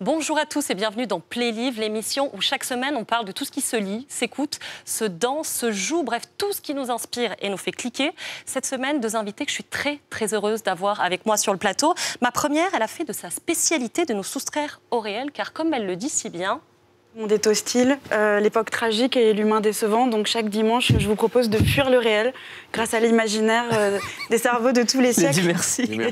Bonjour à tous et bienvenue dans Play l'émission où chaque semaine on parle de tout ce qui se lit, s'écoute, se danse, se joue, bref, tout ce qui nous inspire et nous fait cliquer. Cette semaine, deux invités que je suis très très heureuse d'avoir avec moi sur le plateau. Ma première, elle a fait de sa spécialité de nous soustraire au réel, car comme elle le dit si bien, Le monde est hostile, euh, l'époque tragique et l'humain décevant. Donc chaque dimanche, je vous propose de fuir le réel grâce à l'imaginaire euh, des cerveaux de tous les siècles. merci.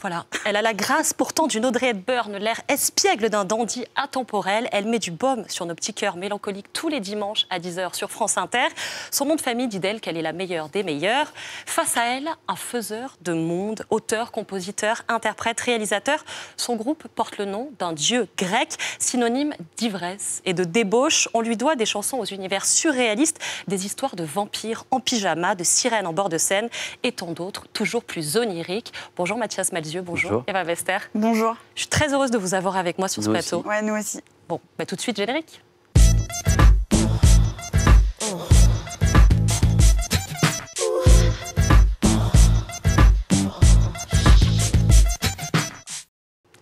Voilà, elle a la grâce pourtant d'une Audrey Hepburn, l'air espiègle d'un dandy intemporel. Elle met du baume sur nos petits cœurs mélancoliques tous les dimanches à 10h sur France Inter. Son nom de famille dit d'elle qu'elle est la meilleure des meilleures. Face à elle, un faiseur de monde, auteur, compositeur, interprète, réalisateur. Son groupe porte le nom d'un dieu grec, synonyme d'ivresse et de débauche. On lui doit des chansons aux univers surréalistes, des histoires de vampires en pyjama, de sirènes en bord de scène et tant d'autres, toujours plus oniriques. Bonjour Mathias Bonjour. Eva Wester. Bonjour. Je suis très heureuse de vous avoir avec moi sur ce plateau. Ouais, nous aussi. Bon, bah, tout de suite, générique.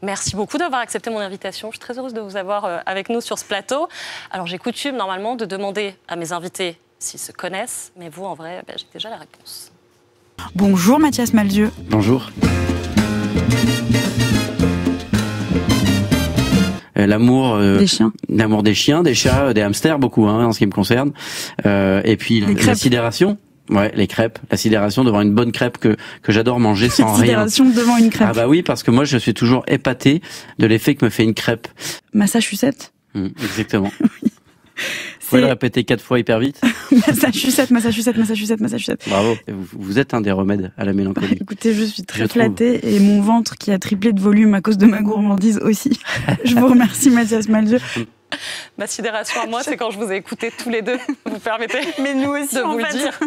Merci beaucoup d'avoir accepté mon invitation. Je suis très heureuse de vous avoir euh, avec nous sur ce plateau. Alors j'ai coutume normalement de demander à mes invités s'ils se connaissent, mais vous en vrai, bah, j'ai déjà la réponse. Bonjour Mathias Maldieu. Bonjour. Euh, euh, l'amour des chiens, des chiens, des chats, euh, des hamsters beaucoup hein, en ce qui me concerne. et puis la, sidération. Ouais, les crêpes, la sidération devant une bonne crêpe que j'adore manger sans rien. sidération devant une crêpe. Ah bah oui, parce que moi je suis toujours épaté de l'effet que me fait une crêpe. Massachusetts. Mmh, exactement. pouvez le répéter quatre fois hyper vite Massachusetts, Massachusetts, Massachusetts, Massachusetts. Bravo. Vous, êtes un des remèdes à la mélancolie. écoutez, je suis très je flattée et mon ventre qui a triplé de volume à cause de ma gourmandise aussi. je vous remercie, Mathias Malzieu. Ma sidération à moi, c'est quand je vous ai écouté tous les deux. Vous permettez Mais nous aussi, de vous le dire.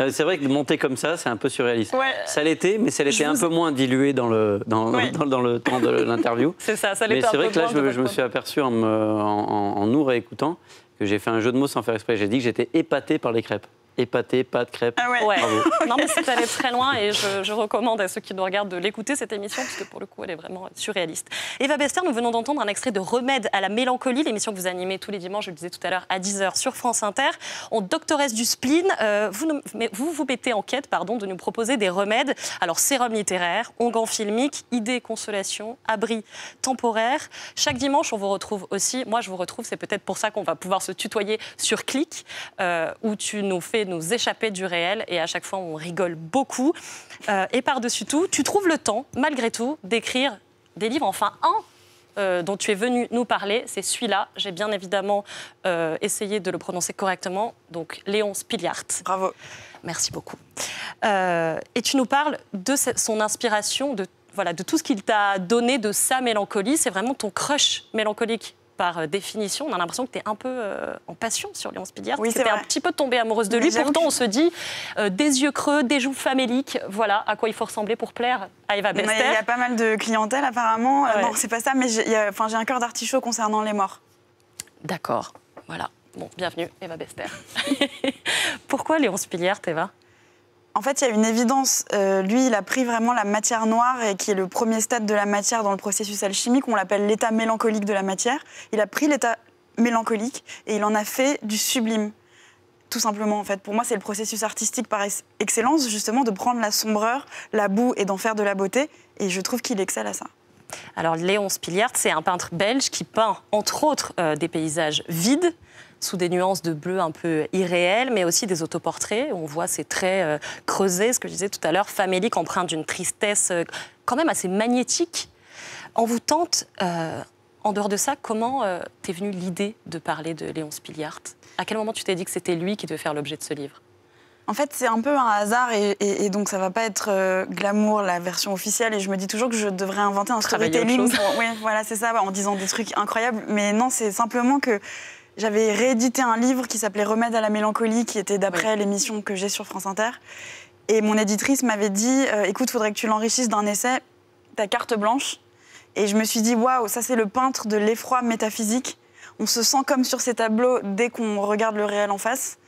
Euh, c'est vrai que monter comme ça, c'est un peu surréaliste. Ça l'était, mais ça l'était un peu moins dilué dans le, dans, dans, le temps de l'interview. C'est ça, ça l'était un peu Mais c'est vrai que là, je, me suis aperçu en, en nous réécoutant que j'ai fait un jeu de mots sans faire exprès. J'ai dit que j'étais épaté par les crêpes et pâté, pâte, crêpe. Ah ouais. Non, mais c'est allé très loin et je, recommande à ceux qui nous regardent de l'écouter, cette émission, parce que pour le coup, elle est vraiment surréaliste. Eva Bester, nous venons d'entendre un extrait de Remède à la mélancolie, l'émission que vous animez tous les dimanches, je le disais tout à l'heure, à 10h sur France Inter. En doctoresse du spleen, euh, vous, vous vous mettez en quête pardon, de nous proposer des remèdes. Alors, sérum littéraire, onguent filmique, idées, consolation, abri temporaire. Chaque dimanche, on vous retrouve aussi. Moi, je vous retrouve, c'est peut-être pour ça qu'on va pouvoir se tutoyer sur Click, euh, où tu nous fais nous échapper du réel et à chaque fois on rigole beaucoup. Euh, et par-dessus tout, tu trouves le temps, malgré tout, d'écrire des livres, enfin un euh, dont tu es venu nous parler, c'est celui-là. J'ai bien évidemment euh, essayé de le prononcer correctement, donc Léon Spiliart. Bravo. Merci beaucoup. et tu nous parles de son inspiration, de, voilà, de tout ce qu'il t'a donné de sa mélancolie. C'est vraiment ton crush mélancolique par euh, définition, on a l'impression que tu es un peu euh, en passion sur Léon tu Oui, c'est un petit peu tombée amoureuse de lui. Pourtant, on se dit euh, des yeux creux, des joues faméliques. Voilà à quoi il faut ressembler pour plaire à Eva Bester. Il y a pas mal de clientèle apparemment. Bon, c'est pas ça, mais j'ai un cœur d'artichaut concernant les morts. D'accord, voilà. Bon, bienvenue, Eva Bester. Pourquoi Léon tes Eva en fait, il y a une évidence. Euh, lui, il a pris vraiment la matière noire, et qui est le premier stade de la matière dans le processus alchimique. On l'appelle l'état mélancolique de la matière. Il a pris l'état mélancolique et il en a fait du sublime. Tout simplement, en fait. Pour moi, c'est le processus artistique par excellence, justement, de prendre la sombreur, la boue et d'en faire de la beauté. Et je trouve qu'il excelle à ça. Alors Léon Spilliard, c'est un peintre belge qui peint entre autres euh, des paysages vides, sous des nuances de bleu un peu irréelles, mais aussi des autoportraits. on voit ces traits euh, creusés, ce que je disais tout à l'heure, famélique, empreinte d'une tristesse euh, quand même assez magnétique. On vous tente, euh, en dehors de ça, comment t'es venue l'idée de parler de Léon Spilliart À quel moment tu t'es dit que c'était lui qui devait faire l'objet de ce livre en fait, c'est un peu un hasard et, donc ça va pas être glamour la version officielle. Et je me dis toujours que je devrais inventer un storytelling. Oui, voilà, c'est ça, en disant des trucs incroyables. Mais non, c'est simplement que j'avais réédité un livre qui s'appelait Remède à la mélancolie, qui était d'après l'émission que j'ai sur France Inter. Et mon éditrice m'avait dit euh, Écoute, faudrait que tu l'enrichisses d'un essai, ta carte blanche. Et je me suis dit Waouh, ça c'est le peintre de l'effroi métaphysique. On se sent comme sur ces tableaux dès qu'on regarde le réel en face.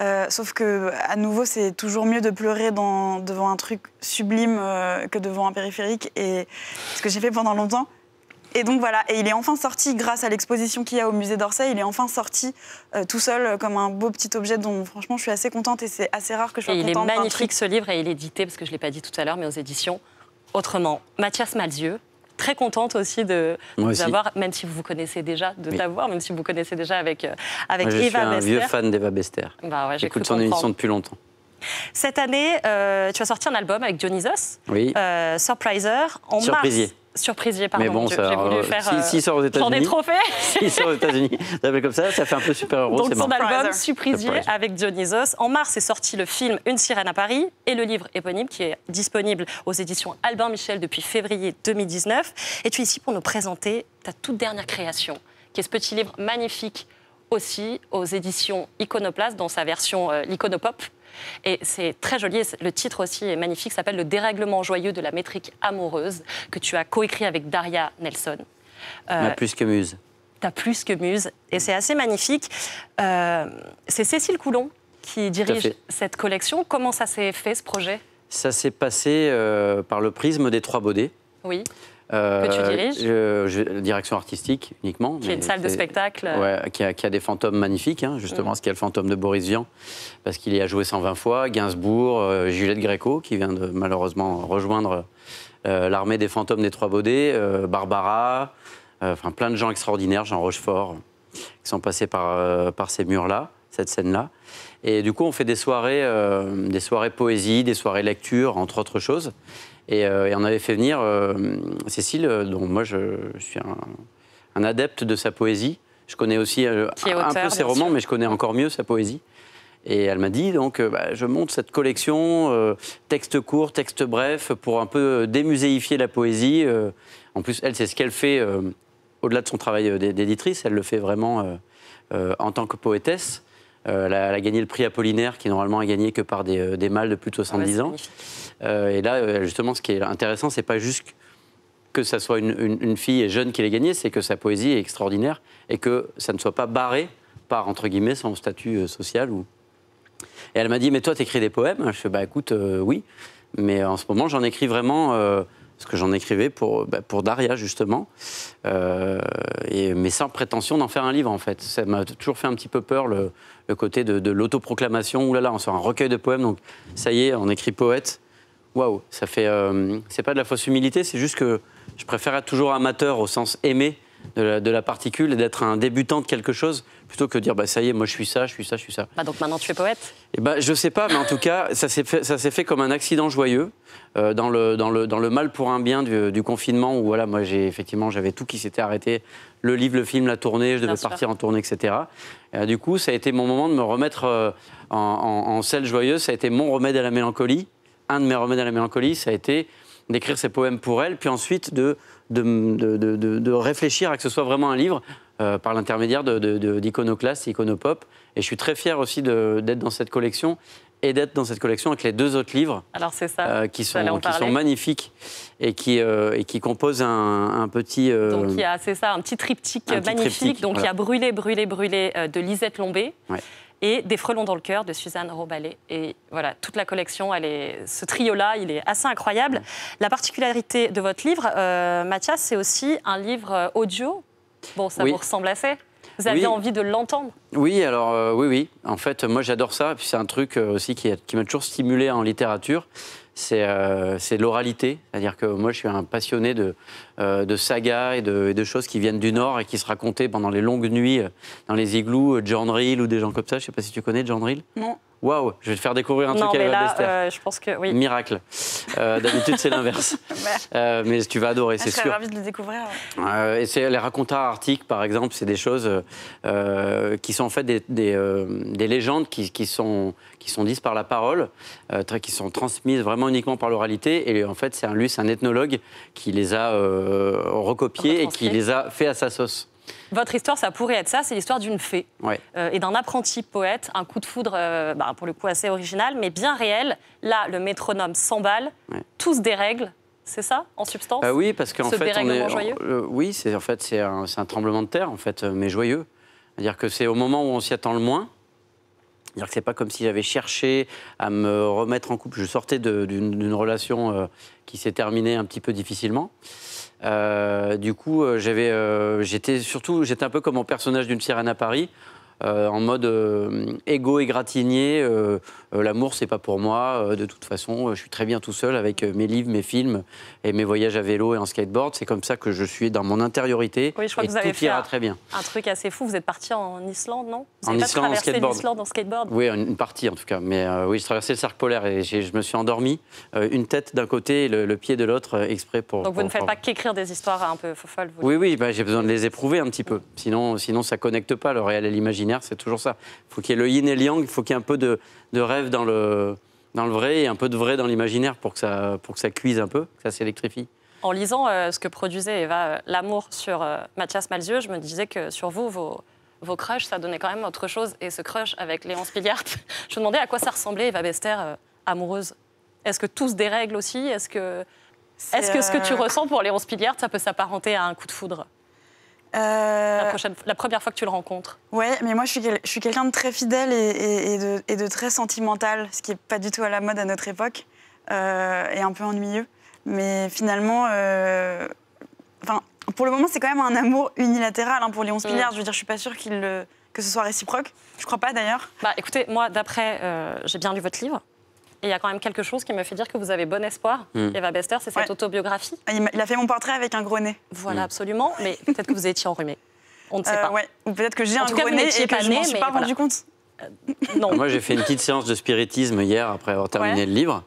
Euh, sauf que, à nouveau, c'est toujours mieux de pleurer devant un truc sublime euh, que devant un périphérique. Et ce que j'ai fait pendant longtemps. Et donc voilà, et il est enfin sorti grâce à l'exposition qu'il y a au musée d'Orsay, il est enfin sorti euh, tout seul euh, comme un beau petit objet dont franchement je suis assez contente et c'est assez rare que je sois et Il est magnifique ce livre et il est édité, parce que je ne l'ai pas dit tout à l'heure, mais aux éditions Autrement. Mathias Malzieux, très contente aussi de vous avoir, même si vous vous connaissez déjà, de t'avoir, même si vous connaissez déjà avec, euh, avec Bester. je suis un vieux fan d'Eva Bester. Bah ouais, J'écoute son émission depuis longtemps. Cette année, tu as sorti un album avec Dionysos, oui. Surpriser, en Surprisier. mars surprisier, par. Mais bon, que voulu euh, faire, si, euh, aux États-Unis. des trophées. si sort aux États-Unis, comme ça, ça fait un peu super héros. Donc son album Surprisier avec Dionysos. En mars est sorti le film Une sirène à Paris et le livre éponyme qui est disponible aux éditions Albin Michel depuis février 2019. Et tu es ici pour nous présenter ta toute dernière création, qui est ce petit livre magnifique aussi aux éditions Iconoplast dans sa version euh, Iconopop. l'Iconopop et c'est très joli. Le titre aussi est magnifique. s'appelle Le dérèglement joyeux de la métrique amoureuse que tu as coécrit avec Daria Nelson. T'as euh, plus que muse. T'as plus que muse. Et c'est assez magnifique. Euh, c'est Cécile Coulon qui dirige cette collection. Comment ça s'est fait, ce projet Ça s'est passé euh, par le prisme des trois baudets. Oui. Euh, que tu diriges Direction artistique uniquement. Qui est une salle de spectacle euh, ouais, qui, a, des fantômes magnifiques, hein, justement, ce qui est le fantôme de Boris Vian, parce qu'il y a joué 120 fois, Gainsbourg, euh, Juliette Gréco, qui vient de malheureusement rejoindre l'armée des fantômes des Trois Baudets, Barbara, enfin plein de gens extraordinaires, Jean Rochefort, qui sont passés par, par ces murs-là, cette scène-là. Et du coup, on fait des soirées, des soirées poésie, des soirées lecture, entre autres choses. Euh, et, on avait fait venir euh, Cécile, euh, dont moi je, suis un, adepte de sa poésie. Je connais aussi un, peu ses romans, mais je connais encore mieux sa poésie. Et elle m'a dit donc, bah, je monte cette collection, texte court, texte bref, pour un peu démuséifier la poésie. en plus, elle, c'est ce qu'elle fait au-delà de son travail d'éditrice. Elle le fait vraiment en tant que poétesse. Elle a, gagné le prix Apollinaire, qui normalement est gagné que par des, mâles de plus de 70 ah ans. Euh, et là, euh, justement, ce qui est intéressant, c'est pas juste que ça soit une, fille jeune qui l'ait gagnée c'est que sa poésie est extraordinaire et que ça ne soit pas barré par, entre guillemets, son statut euh, social. Et elle m'a dit, mais toi, t'écris des poèmes Je fais, bah écoute, oui. Mais en ce moment, j'en écris vraiment ce que j'en écrivais pour, bah, pour Daria, justement. mais sans prétention d'en faire un livre, en fait. Ça m'a toujours fait un petit peu peur, le, côté de, l'autoproclamation. Ouh là là, on sort un recueil de poèmes, donc ça y est, on écrit poète waouh, ça fait. Euh, c'est pas de la fausse humilité, c'est juste que je préfère être toujours amateur au sens aimé de la, particule et d'être un débutant de quelque chose plutôt que de dire bah ça y est, moi je suis ça, je suis ça, je suis ça. Bah donc maintenant tu es poète et eh ben Je sais pas, mais en tout cas, ça s'est fait, ça fait comme un accident joyeux euh, dans, le, dans, le, dans le mal pour un bien du, confinement où voilà, moi j'ai effectivement j'avais tout qui s'était arrêté le livre, le film, la tournée, je devais partir en tournée, etc. Euh, du coup, ça a été mon moment de me remettre en, en, en selle joyeuse, ça a été mon remède à la mélancolie un de mes remèdes à la mélancolie, ça a été d'écrire ces poèmes pour elle, puis ensuite de, de, réfléchir à que ce soit vraiment un livre euh, par l'intermédiaire de d'iconoclasse iconopop. Et je suis très fier aussi d'être dans cette collection et d'être dans cette collection avec les deux autres livres Alors ça, euh, qui, sont, magnifiques et qui, euh, qui composent un, petit... donc il y a, c'est ça, un petit triptyque magnifique. donc il y a Brûlé, Brûlé, Brûlé de Lisette Lombé et Des frelons dans le cœur de Suzanne Robalet. Et voilà, toute la collection, elle est, ce trio-là, il est assez incroyable. La particularité de votre livre, euh, Mathias, c'est aussi un livre euh, audio. Bon, ça vous ressemble assez vous aviez envie de l'entendre Oui, alors euh, oui, oui. En fait, moi j'adore ça. Et puis c'est un truc euh, aussi qui m'a toujours stimulé en littérature. Euh, c'est l'oralité. C'est-à-dire que moi, je suis un passionné de, euh, sagas et de, et de, choses qui viennent du Nord et qui se racontaient pendant les longues nuits euh, dans les igloos, John Reel ou des gens comme ça. Je ne sais pas si tu connais John Reel. Non. Waouh, je vais te faire découvrir un truc à là, euh, je pense que oui. Miracle. Euh, d'habitude, c'est l'inverse. Euh, mais tu vas adorer, ah, c'est sûr. Je serais de le découvrir. et c'est les racontars arctiques, par exemple, c'est des choses qui sont en fait des, légendes qui, sont, qui sont dites par la parole, qui sont transmises vraiment uniquement par l'oralité. Et en fait, c'est un un ethnologue qui les a recopiées et qui les a fait à sa sauce. Votre histoire, ça pourrait être ça, c'est l'histoire d'une fée euh, et d'un apprenti poète, un coup de foudre, euh, bah, pour le coup assez original, mais bien réel. Là, le métronome s'emballe, tous des c'est ça, en substance bah Oui, parce qu'en fait, euh, oui, c'est en fait c'est un, tremblement de terre, en fait, mais joyeux. C'est-à-dire que c'est au moment où on s'y attend le moins. C'est-à-dire que c'est pas comme si j'avais cherché à me remettre en couple. Je sortais d'une relation qui s'est terminée un petit peu difficilement. Euh, du coup, euh, j'avais, euh, j'étais surtout, j'étais un peu comme en personnage d'une sirène à Paris, euh, en mode euh, égo égratigné, euh, l'amour c'est pas pour moi, de toute façon je suis très bien tout seul avec mes livres, mes films et mes voyages à vélo et en skateboard, c'est comme ça que je suis dans mon intériorité oui, je crois que vous tout avez ira un, très bien. Un truc assez fou, vous êtes parti en Islande, non vous En traversé en l'Islande en skateboard Oui, une partie en tout cas, mais oui, je traversais le cercle polaire et je me suis endormi, une tête d'un côté et le, pied de l'autre exprès pour... Donc vous ne faites pas qu'écrire des histoires un peu folles vous Oui, oui, bah, j'ai besoin de les éprouver un petit peu, sinon, sinon ça connecte pas le réel et l'imaginaire c'est toujours ça. il faut qu'il y ait le yin et le yang, il faut qu'il y ait un peu de, rêve dans le, dans le vrai et un peu de vrai dans l'imaginaire pour, que ça, pour que ça cuise un peu, que ça s'électrifie. En lisant euh, ce que produisait Eva euh, L'amour sur euh, Mathias Malzieux, je me disais que sur vous, vos, vos crushs, ça donnait quand même autre chose. Et ce crush avec Léon Spilliard, je me demandais à quoi ça ressemblait, Eva Bester, amoureuse. Est-ce que tous se dérègle aussi Est-ce que, est, -ce que ce que tu ressens pour Léon Spilliard, ça peut s'apparenter à un coup de foudre la, euh, la, première fois que tu le rencontres Ouais, mais moi je suis, je suis quelqu'un de très fidèle et, et, de, très sentimental, ce qui n'est pas du tout à la mode à notre époque euh, et un peu ennuyeux. Mais finalement, euh, enfin, pour le moment, c'est quand même un amour unilatéral hein, pour Léon Spillers. Mm. Je veux dire, je suis pas sûre qu'il que ce soit réciproque. Je crois pas d'ailleurs. Bah écoutez, moi, d'après, j'ai bien lu votre livre il y a quand même quelque chose qui me fait dire que vous avez bon espoir, mm. Eva Bester, c'est cette autobiographie. Il a fait mon portrait avec un gros nez. Voilà, mm. absolument. Mais peut-être que vous étiez enrhumé. On ne sait euh, pas. Ou peut-être que j'ai un gros nez et que je ne suis pas rendu compte. Euh, moi, j'ai fait une petite séance de spiritisme hier après avoir terminé le livre.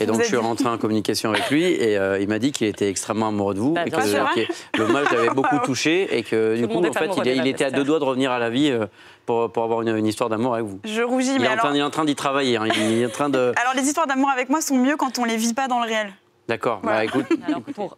Et donc, je suis rentré en communication avec lui et euh, il m'a dit qu'il était extrêmement amoureux de vous. Bah, et que, le l'hommage l'avait beaucoup touché et que du coup, en fait, il, était à deux doigts de revenir à la vie. Euh, pour, avoir une, histoire d'amour avec vous. Je rougis, il mais est train, est en train d'y travailler. Hein. Il en train de... alors, les histoires d'amour avec moi sont mieux quand on les vit pas dans le réel. D'accord, bah, Alors, pour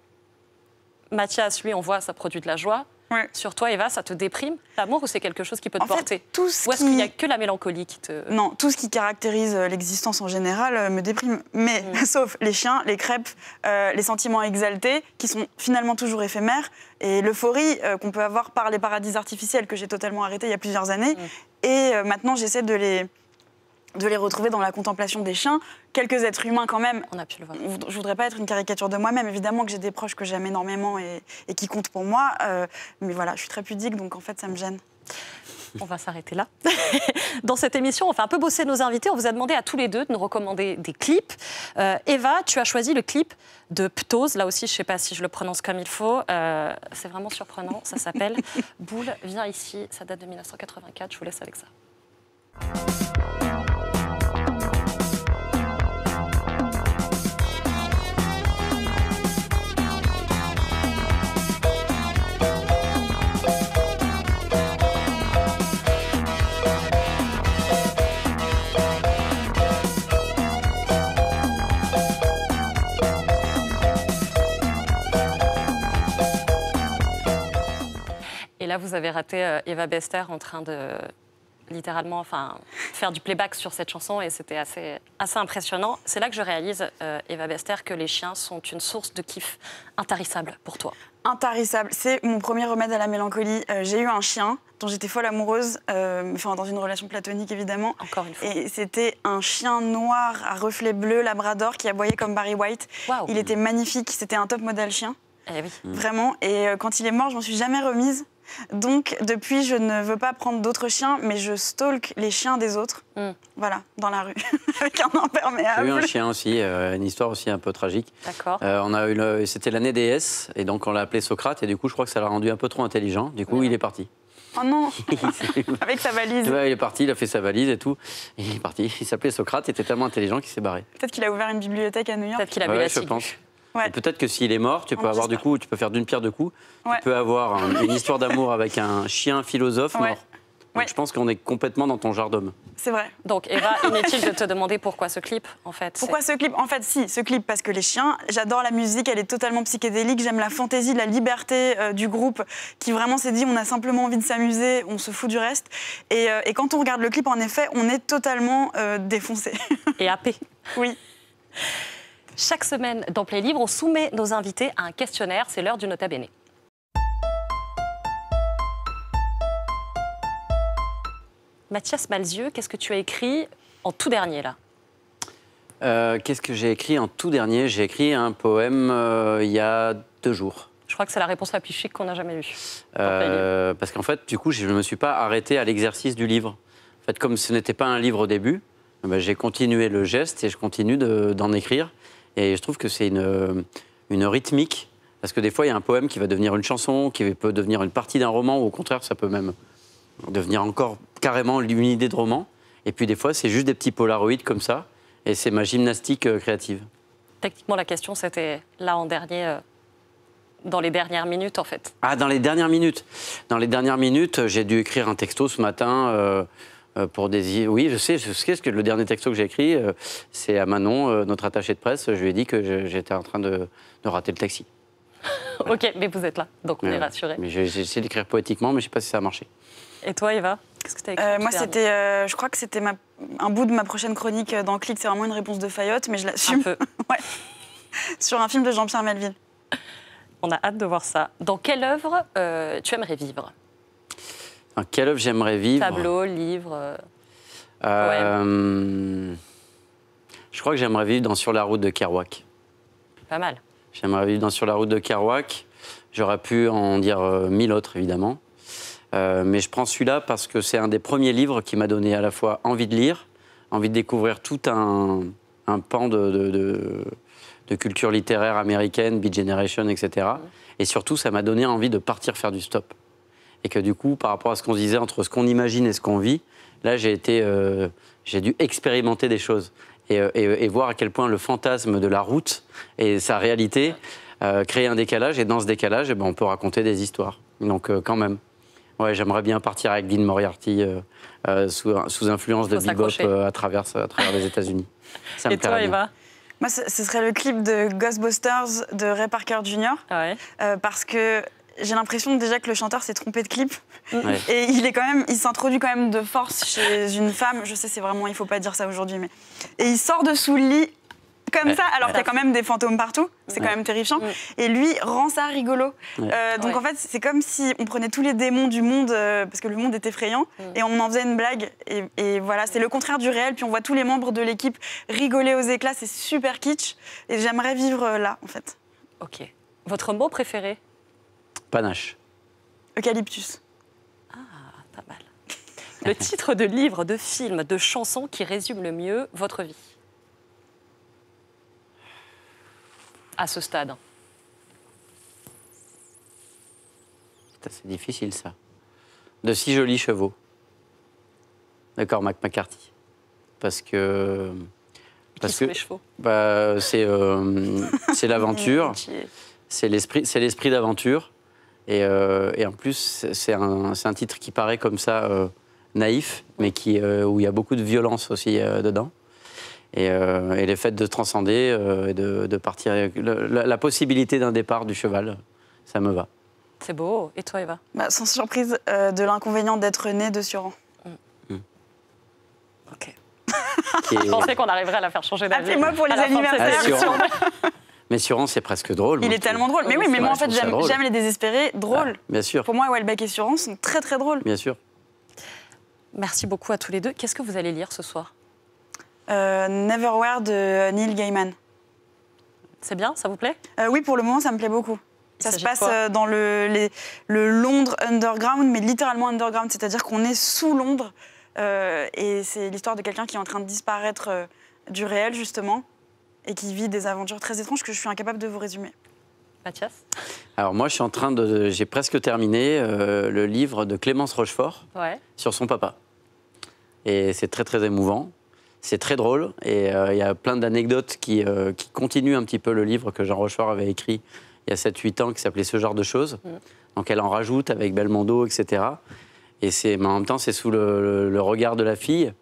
Mathias, lui, on voit, ça produit de la joie sur toi, Eva, ça te déprime L'amour ou c'est quelque chose qui peut te porter tout ce Ou est-ce qu'il n'y a que la mélancolie qui te... Non, tout ce qui caractérise euh, l'existence en général euh, me déprime. Mais mm. sauf les chiens, les crêpes, euh, les sentiments exaltés, qui sont finalement toujours éphémères, et l'euphorie qu'on peut avoir par les paradis artificiels que j'ai totalement arrêté il y a plusieurs années. Mm. Et maintenant, j'essaie de les de les retrouver dans la contemplation des chiens, quelques êtres humains quand même. On a pu le Je voudrais pas être une caricature de moi-même, évidemment que j'ai des proches que j'aime énormément et, qui comptent pour moi, euh, mais voilà, je suis très pudique, donc en fait ça me gêne. On va s'arrêter là. Dans cette émission, on fait un peu bosser nos invités. On vous a demandé à tous les deux de nous recommander des clips. Euh, Eva, tu as choisi le clip de Ptose. Là aussi, je ne sais pas si je le prononce comme il faut. Euh, c'est vraiment surprenant. Ça s'appelle Boule, viens ici. Ça date de 1984. Je vous laisse avec ça. Et là, vous avez raté euh, Eva Bester en train de littéralement enfin, faire du playback sur cette chanson et c'était assez, assez impressionnant. C'est là que je réalise, euh, Eva Bester, que les chiens sont une source de kiff intarissable pour toi. Intarissable, c'est mon premier remède à la mélancolie. Euh, j'ai eu un chien dont j'étais folle amoureuse, dans une relation platonique évidemment. Encore une fois. Et c'était un chien noir à reflets bleus, labrador, qui aboyait comme Barry White. Il était magnifique, c'était un top modèle chien. Eh oui. Vraiment, et quand il est mort, je m'en suis jamais remise. Donc, depuis, je ne veux pas prendre d'autres chiens, mais je stalk les chiens des autres. Mm. Voilà, dans la rue, avec un imperméable. J'ai eu un chien aussi, euh, une histoire aussi un peu tragique. D'accord. Euh, on a eu C'était l'année S, et donc on l'a appelé Socrate, et du coup, je crois que ça l'a rendu un peu trop intelligent. Du coup, mm. il est parti. Oh non Avec sa valise. Ouais, il est parti, il a fait sa valise et tout. Il est parti. Il s'appelait Socrate, il était tellement intelligent qu'il s'est barré. Peut-être qu'il a ouvert une bibliothèque à New York. Peut-être qu'il a ah la je pense. Peut-être que s'il est mort, tu peux avoir du coup, tu peux faire d'une pierre deux coups. Tu peux avoir une histoire d'amour avec un chien philosophe mort. je pense qu'on est complètement dans ton d'homme. C'est vrai. Donc Eva, inutile de te demander pourquoi ce clip en fait. Pourquoi ce clip En fait, si, ce clip parce que les chiens, j'adore la musique, elle est totalement psychédélique, j'aime la fantaisie, la liberté euh, du groupe qui vraiment s'est dit on a simplement envie de s'amuser, on se fout du reste. Et, euh, quand on regarde le clip, en effet, on est totalement euh, défoncé. Et happé. oui. Chaque semaine dans Play Libre, on soumet nos invités à un questionnaire. C'est l'heure du Nota Bene. Mathias Malzieux, qu'est-ce que tu as écrit en tout dernier là euh, Qu'est-ce que j'ai écrit en tout dernier J'ai écrit un poème euh, il y a deux jours. Je crois que c'est la réponse la plus chic qu'on a jamais eue. Euh, parce qu'en fait, du coup, je ne me suis pas arrêté à l'exercice du livre. En fait, comme ce n'était pas un livre au début, eh ben, j'ai continué le geste et je continue d'en écrire. Et je trouve que c'est une, euh, une rythmique, parce que des fois, il y a un poème qui va devenir une chanson, qui peut devenir une partie d'un roman, ou au contraire, ça peut même devenir encore carrément une idée de roman. Et puis des fois, c'est juste des petits polaroïdes comme ça, et c'est ma gymnastique euh, créative. Techniquement, la question, c'était là en dernier euh, dans les dernières minutes, en fait. Ah, dans les dernières minutes Dans les dernières minutes, j'ai dû écrire un texto ce matin. Euh, pour des... Oui, je sais, quest ce que le dernier texto que j'ai écrit, euh, c'est à Manon, euh, notre attaché de presse, je lui ai dit que j'étais en train de, rater le taxi. ok, mais vous êtes là, donc on est rassuré. j'ai essayé d'écrire poétiquement, mais je ne sais pas si ça a marché. Et toi, Eva Qu'est-ce que tu as écrit Moi, c'était, je crois que c'était un bout de ma prochaine chronique dans Clic. C'est vraiment une réponse de Fayotte, mais je l'assume. Un peu. ouais. Sur un film de Jean-Pierre Melville. On a hâte de voir ça. Dans quelle œuvre tu aimerais vivre quelle œuvre j'aimerais vivre Tableau, livre. Euh. Euh, je crois que j'aimerais vivre dans Sur la route de Kerouac. Pas mal. J'aimerais vivre dans Sur la route de Kerouac. J'aurais pu en dire euh, mille autres, évidemment. mais je prends celui-là parce que c'est un des premiers livres qui m'a donné à la fois envie de lire, envie de découvrir tout un, pan de, culture littéraire américaine, big Generation, etc. Mmh. Et surtout, ça m'a donné envie de partir faire du stop et que du coup, par rapport à ce qu'on disait entre ce qu'on imagine et ce qu'on vit, là, j'ai été, euh, j'ai dû expérimenter des choses euh, et, voir à quel point le fantasme de la route et sa réalité euh, créent un décalage. Et dans ce décalage, eh ben, on peut raconter des histoires. Donc, quand même. Ouais, j'aimerais bien partir avec Dean Moriarty sous, influence de bebop à travers, à travers les États-Unis. Ça et me toi, Eva Moi, ce serait le clip de Ghostbusters de Ray Parker Jr. parce que j'ai l'impression déjà que le chanteur s'est trompé de clip. Et il est quand même, il s'introduit quand même de force chez une femme. Je sais, c'est vraiment, il faut pas dire ça aujourd'hui, mais et il sort de sous le lit comme ça, alors qu'il y a quand même des fantômes partout. C'est quand même terrifiant. Et lui rend ça rigolo. Euh, donc en fait, c'est comme si on prenait tous les démons du monde euh, parce que le monde est effrayant et on en faisait une blague. Et, et voilà, c'est le contraire du réel. Puis on voit tous les membres de l'équipe rigoler aux éclats. C'est super kitsch. Et j'aimerais vivre euh, là, en fait. Ok. Votre mot préféré Panache. Eucalyptus. Ah, pas mal. le titre de livre, de film, de chanson qui résume le mieux votre vie À ce stade. C'est difficile, ça. De si jolis chevaux. D'accord, Mac McCarthy. Parce que. Parce que. Bah, euh, c'est l'aventure. c'est l'esprit d'aventure. Euh, et, en plus, c'est un, titre qui paraît comme ça euh, naïf, mais qui, euh, où il y a beaucoup de violence aussi dedans. Et, et, le fait de transcender et de, partir, la, possibilité d'un départ du cheval, ça me va. C'est beau. Et toi, Eva bah, Sans surprise, de l'inconvénient d'être né de Suran. Mm. Mm. Ok. Je pensais qu'on arriverait à la faire changer d'avis. Appelez-moi ah, pour les anniversaires. Mais surrance c'est presque drôle. Il est tellement drôle. Mais ah oui, mais moi, en fait, j'aime les désespérés. Drôle. Ah, bien sûr. Pour moi, Welbeck et Surance sont très, très drôles. Bien sûr. Merci beaucoup à tous les deux. Qu'est-ce que vous allez lire ce soir euh, Neverwhere de Neil Gaiman. C'est bien, ça vous plaît euh, Oui, pour le moment, ça me plaît beaucoup. Ça se passe euh, dans le, Londres underground, mais littéralement underground, c'est-à-dire qu'on est sous Londres. et c'est l'histoire de quelqu'un qui est en train de disparaître du réel, justement, et qui vit des aventures très étranges que je suis incapable de vous résumer. Mathias Alors moi, je suis en train de... J'ai presque terminé euh, le livre de Clémence Rochefort sur son papa. Et c'est très, très émouvant. C'est très drôle. Et euh, il y a plein d'anecdotes qui, euh, qui, continuent un petit peu le livre que Jean Rochefort avait écrit il y a 7-8 ans qui s'appelait Ce genre de choses. Mm. Donc elle en rajoute avec Belmondo, etc. Et c'est, mais en même temps, c'est sous le, regard de la fille.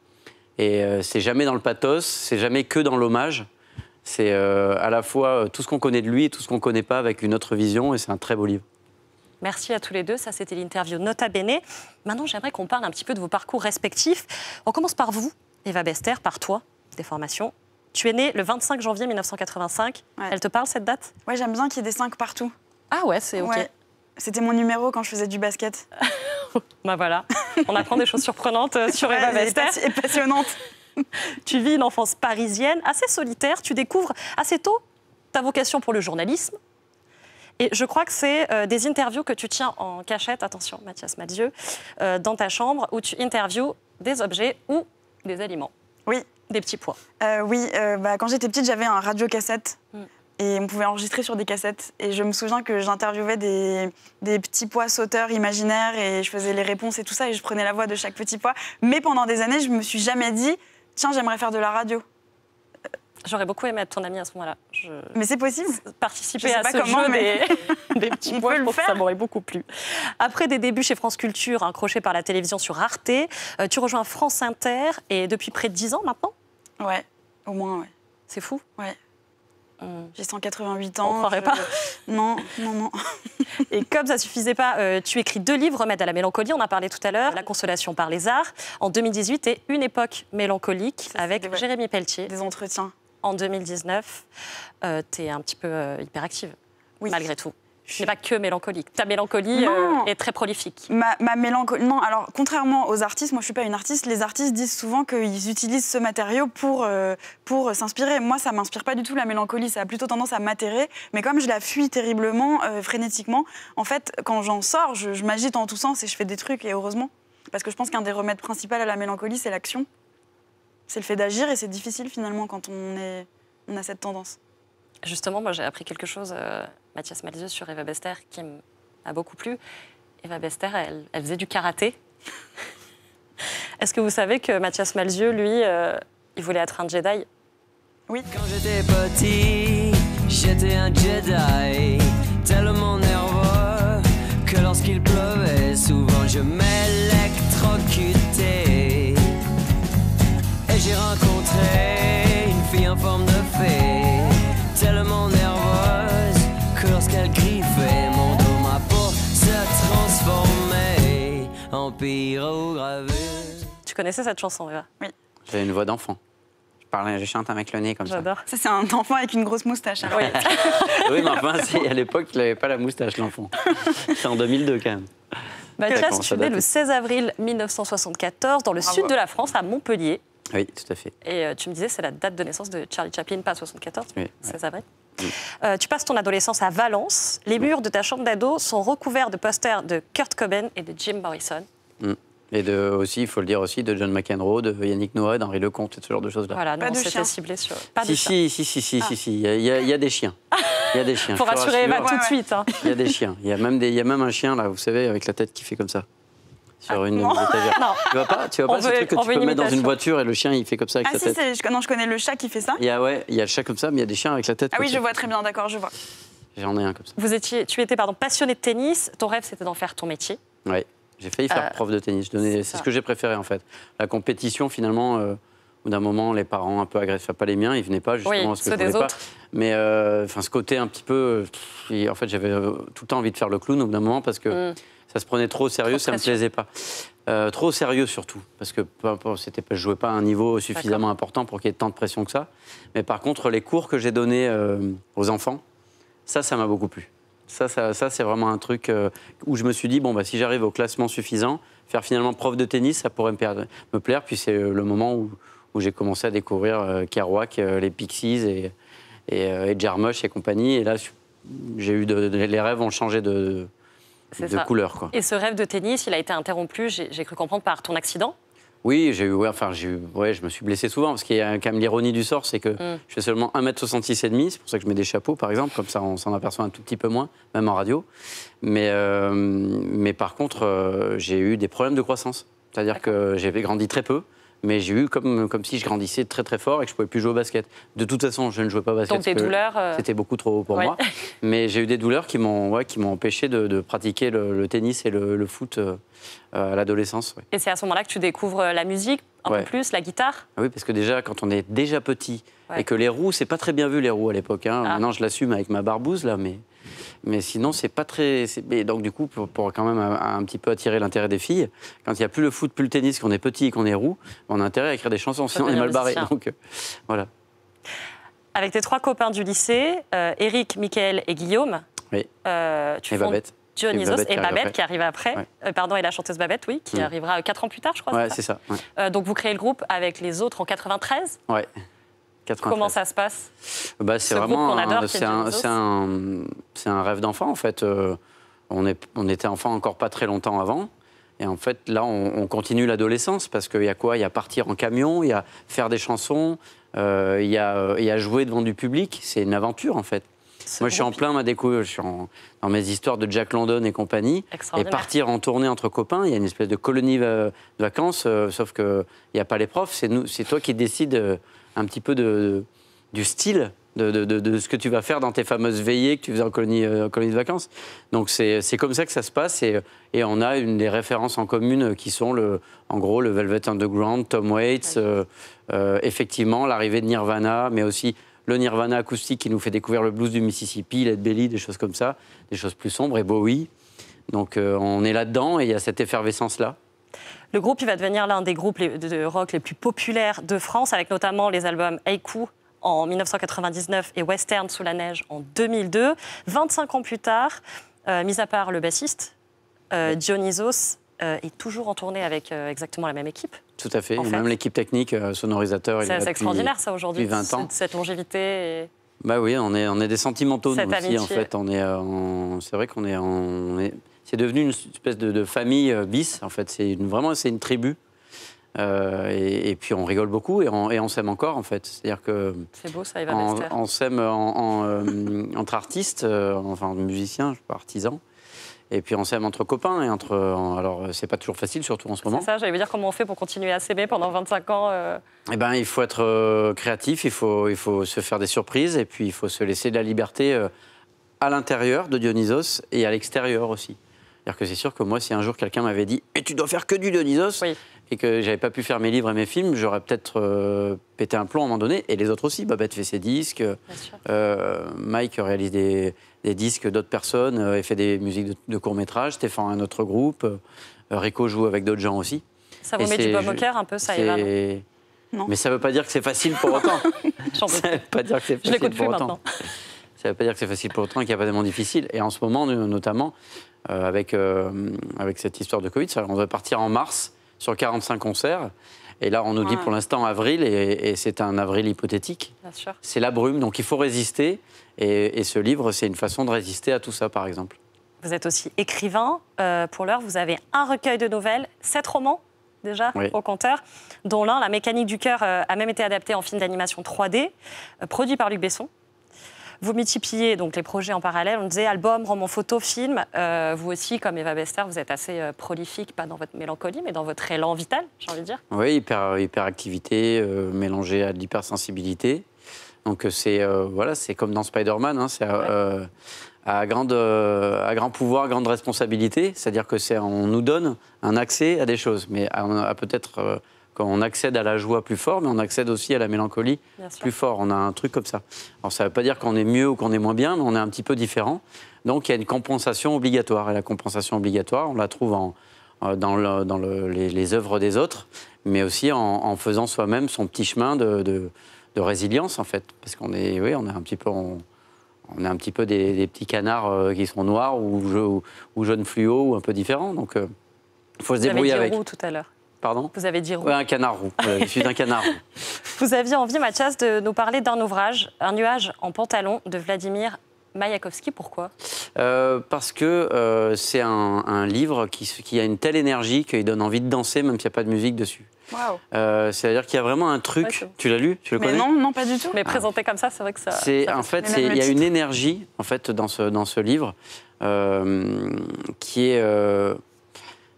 Et c'est jamais dans le pathos, c'est jamais que dans l'hommage. C'est euh, à la fois euh, tout ce qu'on connaît de lui et tout ce qu'on ne connaît pas avec une autre vision, et c'est un très beau livre. Merci à tous les deux. Ça, c'était l'interview Nota Bene. Maintenant, j'aimerais qu'on parle un petit peu de vos parcours respectifs. On commence par vous, Eva Bester, par toi, des formations. Tu es née le 25 janvier 1985. Elle te parle cette date Oui, j'aime bien qu'il y ait des 5 partout. Ah ouais, c'est OK. C'était mon numéro quand je faisais du basket. bah voilà, on apprend des choses surprenantes euh, sur Eva Bester. Et passionnante. tu vis une enfance parisienne assez solitaire. Tu découvres assez tôt ta vocation pour le journalisme. Et je crois que c'est euh, des interviews que tu tiens en cachette, attention Mathias Mathieu, euh, dans ta chambre où tu interviews des objets ou des aliments. Oui. Des petits pois. Euh, oui, bah, quand j'étais petite, j'avais un radio-cassette. Mm. Et on pouvait enregistrer sur des cassettes. Et je me souviens que j'interviewais des, des, petits pois sauteurs imaginaires et je faisais les réponses et tout ça. Et je prenais la voix de chaque petit pois. Mais pendant des années, je me suis jamais dit, tiens, j'aimerais faire de la radio. J'aurais beaucoup aimé être ton ami à ce moment-là. Mais c'est possible. Participer à ce comment, jeu des, petits bois, ça m'aurait beaucoup plu. Après des débuts chez France Culture, accroché hein, par la télévision sur Arte, euh, tu rejoins France Inter et depuis près de 10 ans maintenant Ouais, au moins, ouais. C'est fou. Ouais. Euh, j'ai 188 ans. On croirait euh, pas. Non, non, non. Et comme ça suffisait pas, euh, tu écris deux livres, Remède à la mélancolie, on en a parlé tout à l'heure, La consolation par les arts, en 2018 et Une époque mélancolique avec Jérémy Pelletier. Des entretiens. En 2019, euh, tu es un petit peu hyperactive, oui. malgré tout. Je suis pas que mélancolique. Ta mélancolie euh, est très prolifique. Ma, mélancolie. Non, alors contrairement aux artistes, moi je suis pas une artiste. Les artistes disent souvent qu'ils utilisent ce matériau pour, euh, pour s'inspirer. Moi, ça m'inspire pas du tout la mélancolie. Ça a plutôt tendance à m'atterrer. Mais comme je la fuis terriblement, euh, frénétiquement, en fait, quand j'en sors, je, m'agite en tous sens et je fais des trucs. Et heureusement, parce que je pense qu'un des remèdes principaux à la mélancolie, c'est l'action. C'est le fait d'agir et c'est difficile finalement quand on est on a cette tendance. Justement, moi j'ai appris quelque chose Mathias Malzieux sur Eva Bester qui m'a beaucoup plu. Eva Bester, elle, faisait du karaté. Est-ce que vous savez que Mathias Malzieux, lui, euh, il voulait être un Jedi Oui. Quand j'étais petit, j'étais un Jedi, tellement nerveux que lorsqu'il pleuvait, souvent je m'électrocute. Tu connaissais cette chanson, Eva Oui. J'ai une voix d'enfant. Je, parle, je chante avec le nez comme ça. J'adore. Ça, c'est un enfant avec une grosse moustache. Hein. Oui. mais enfin, à l'époque, il n'avais pas la moustache, l'enfant. C'est en 2002 quand même. Mathias, tu es né le 16 avril 1974 dans le sud de la France, à Montpellier. Oui, tout à fait. Et euh, tu me disais, c'est la date de naissance de Charlie Chaplin, pas 74, oui, 16 avril. Euh, tu passes ton adolescence à Valence. Les murs de ta chambre d'ado sont recouverts de posters de Kurt Cobain et de Jim Morrison. Mm. Et de, aussi, il faut le dire aussi, de John McEnroe, de Yannick Noah, d'Henri Lecomte et ce genre de choses-là. Voilà, pas non, de ciblé sur. Pas si, si, si, si, ah. si, il y, a, des chiens. Il y a des chiens. Pour rassurer Eva tout de suite. Hein. Il y a des chiens. Il y a, même y a même un chien, là, vous savez, avec la tête qui fait comme ça. Sur ah, une non. étagère. Tu vois pas, tu vois pas ce truc que tu peux mettre dans une voiture et le chien, il fait comme ça avec ah, sa si, tête. Je, non, je connais le chat qui fait ça. Il y a, ouais, il y a le chat comme ça, mais il y a des chiens avec la tête. Ah oui, je vois très bien, d'accord, je vois. J'en ai un comme ça. Vous étiez, tu étais pardon, passionné de tennis. Ton rêve, c'était d'en faire ton métier. Oui. J'ai failli faire euh, prof de tennis. C'est ce que j'ai préféré, en fait. La compétition, finalement, euh, d'un moment, les parents un peu agressifs, pas les miens, ils venaient pas, justement, oui, que je pas. Mais euh, enfin, ce côté un petit peu. en fait, j'avais tout le temps envie de faire le clown au bout d'un moment, parce que. Hmm. ça se prenait trop sérieux, ça ne me plaisait pas. Euh, trop sérieux surtout, parce que c'était, je jouais pas à un niveau suffisamment important pour qu'il y ait tant de pression que ça. Mais par contre, les cours que j'ai donnés aux enfants, ça, ça m'a beaucoup plu. Ça, c'est vraiment un truc euh, où je me suis dit, bon, bah, si j'arrive au classement suffisant, faire finalement prof de tennis, ça pourrait me, plaire. Puis c'est euh, le moment où, j'ai commencé à découvrir euh, Kerouac, les Pixies et, et, et et compagnie. Et là, j'ai eu les rêves ont changé de, couleur. Et ce rêve de tennis, il a été interrompu, j'ai cru comprendre, par ton accident oui, j'ai eu, enfin, je me suis blessé souvent, parce qu'il y a quand l'ironie du sort, c'est que mm. je fais seulement 1m66 et demi, c'est pour ça que je mets des chapeaux, par exemple, comme ça on s'en aperçoit un tout petit peu moins, même en radio. Mais, euh, par contre, euh, j'ai eu des problèmes de croissance, c'est-à-dire que j'ai grandi très peu, mais j'ai eu comme, comme si je grandissais très très fort et que je pouvais plus jouer au basket. De toute façon, je ne jouais pas au basket. Donc tes douleurs euh, C'était beaucoup trop haut pour moi. Mais j'ai eu des douleurs qui m'ont empêché de, pratiquer le, tennis et le, foot euh, à l'adolescence. Et c'est à ce moment-là que tu découvres euh, la musique un peu plus, la guitare ah Oui, parce que déjà, quand on est déjà petit et que les roues, c'est pas très bien vu les roues à l'époque. Hein. Ah. Maintenant, je l'assume avec ma barbouze là, mais mais sinon, c'est pas très. donc, du coup, pour, quand même un, petit peu attirer l'intérêt des filles, quand il n'y a plus le foot, plus le tennis, qu'on est petit et qu'on est roux, on a intérêt à écrire des chansons, sinon on est mal barré. Donc, euh, voilà. Avec tes trois copains du lycée, euh, Eric, Michael et Guillaume. Oui. Euh, tu et Babette. et Babette, et Babette qui arrive après. pardon, et la chanteuse Babette, oui, qui arrivera quatre ans plus tard, je crois. Ouais, c'est ça. donc vous créez le groupe avec les autres en 93. Ouais. Comment ça se passe bah, C'est vraiment c'est un, rêve d'enfant en fait. Euh, on, on était enfant encore pas très longtemps avant. Et en fait, là, on, continue l'adolescence parce qu'il y a quoi Il y a partir en camion, il y a faire des chansons, euh, il y, a, jouer devant du public. C'est une aventure en fait. Moi, je suis en plein ma découverte. Je suis dans mes histoires de Jack London et compagnie. Et partir en tournée entre copains, il y a une espèce de colonie euh, de vacances, Sauf sauf qu'il n'y a pas les profs. C'est toi qui décides un petit peu de, du style de, ce que tu vas faire dans tes fameuses veillées que tu faisais en colonie, euh, de vacances. Donc c'est comme ça que ça se passe et, et, on a une des références en commune qui sont le, en gros le Velvet Underground, Tom Waits, euh, euh, effectivement l'arrivée de Nirvana, mais aussi le Nirvana acoustique qui nous fait découvrir le blues du Mississippi, Led Belly, des choses comme ça, des choses plus sombres et Bowie. Donc on est là-dedans et il y a cette effervescence-là. Le groupe, il va devenir l'un des groupes de rock les plus populaires de France, avec notamment les albums Haiku en 1999 et Western sous la neige en 2002. 25 ans plus tard, euh, mis à part le bassiste, euh, Dionysos euh, est toujours en tournée avec euh, exactement la même équipe. Tout à fait, même l'équipe technique, sonorisateur. C'est extraordinaire ça aujourd'hui, cette, cette longévité. Bah oui, on est, on est des sentimentaux nous aussi en fait. c'est vrai qu'on est, on est c'est devenu une espèce de, famille euh, bis, en fait. C'est vraiment c'est une tribu. Euh, et, puis on rigole beaucoup et on, on s'aime encore en fait. C'est-à-dire que. beau ça, Eva On, on s'aime euh, entre artistes, enfin musiciens, artisans. Et puis on s'aime entre copains et entre. Alors c'est pas toujours facile, surtout en ce moment. C'est ça, j'allais dire comment on fait pour continuer à s'aimer pendant 25 ans. Eh ben il faut être créatif, il faut, il faut se faire des surprises et puis il faut se laisser de la liberté à l'intérieur de Dionysos et à l'extérieur aussi cest que c'est sûr que moi, si un jour quelqu'un m'avait dit Et tu dois faire que du Dionysos et que j'avais pas pu faire mes livres et mes films, j'aurais peut-être euh, pété un plomb à un moment donné, et les autres aussi. Babette fait ses disques, euh, Mike réalise des, disques d'autres personnes euh, et fait des musiques de, de courts-métrages, Stéphane a un autre groupe, Rico joue avec d'autres gens aussi. Ça vous met du pomme au un peu, ça Eva non Mais ça ne veut pas dire que c'est facile pour autant. ça veut pas dire que c'est facile pour autant. Ça veut pas dire que c'est facile pour autant et qu'il n'y a pas tellement moments difficile. Et en ce moment, notamment, euh, avec, euh, avec cette histoire de Covid. On va partir en mars sur 45 concerts. Et là, on nous dit pour l'instant avril, et, c'est un avril hypothétique. C'est la brume, donc il faut résister. Et, ce livre, c'est une façon de résister à tout ça, par exemple. Vous êtes aussi écrivain. Euh, pour l'heure, vous avez un recueil de nouvelles, sept romans déjà au compteur, dont l'un, La mécanique du cœur, a même été adapté en film d'animation 3D, produit par Luc Besson, vous multipliez donc les projets en parallèle. On disait album, roman photo, film. Euh, vous aussi, comme Eva Bester, vous êtes assez euh, prolifique, pas dans votre mélancolie, mais dans votre élan vital, j'ai envie de dire. Oui, hyper, hyperactivité euh, mélangée à de l'hypersensibilité. Donc euh, c'est voilà, c'est comme dans Spider-Man, hein, c'est à, grande, à grand pouvoir, grande responsabilité. C'est-à-dire que c'est on nous donne un accès à des choses, mais à peut-être quand on accède à la joie plus fort, mais on accède aussi à la mélancolie plus fort. On a un truc comme ça. Alors ça ne veut pas dire qu'on est mieux ou qu'on est moins bien, mais on est un petit peu différent. Donc il y a une compensation obligatoire. Et la compensation obligatoire, on la trouve en, euh, dans, dans les, œuvres des autres, mais aussi en, faisant soi-même son petit chemin de, résilience, en fait. Parce qu'on est, oui, on est un petit peu, on, est un petit peu des, petits canards euh, qui sont noirs ou, jeunes ou fluo ou un peu différents. Donc, il euh, faut se débrouiller avec. Vous tout à l'heure. Vous avez dit roux. un canard roux. je suis un canard roux. Vous aviez envie, Mathias, de nous parler d'un ouvrage, Un nuage en pantalon de Vladimir Mayakovsky, pourquoi euh, Parce que euh, c'est un, livre qui, qui, a une telle énergie qu'il donne envie de danser, même s'il n'y a pas de musique dessus. Euh, c'est-à-dire qu'il y a vraiment un truc. tu l'as lu Tu le connais Non, non, pas du tout. Mais présenté comme ça, c'est vrai que ça. C'est en fait, il y a une énergie en fait dans ce dans ce livre qui est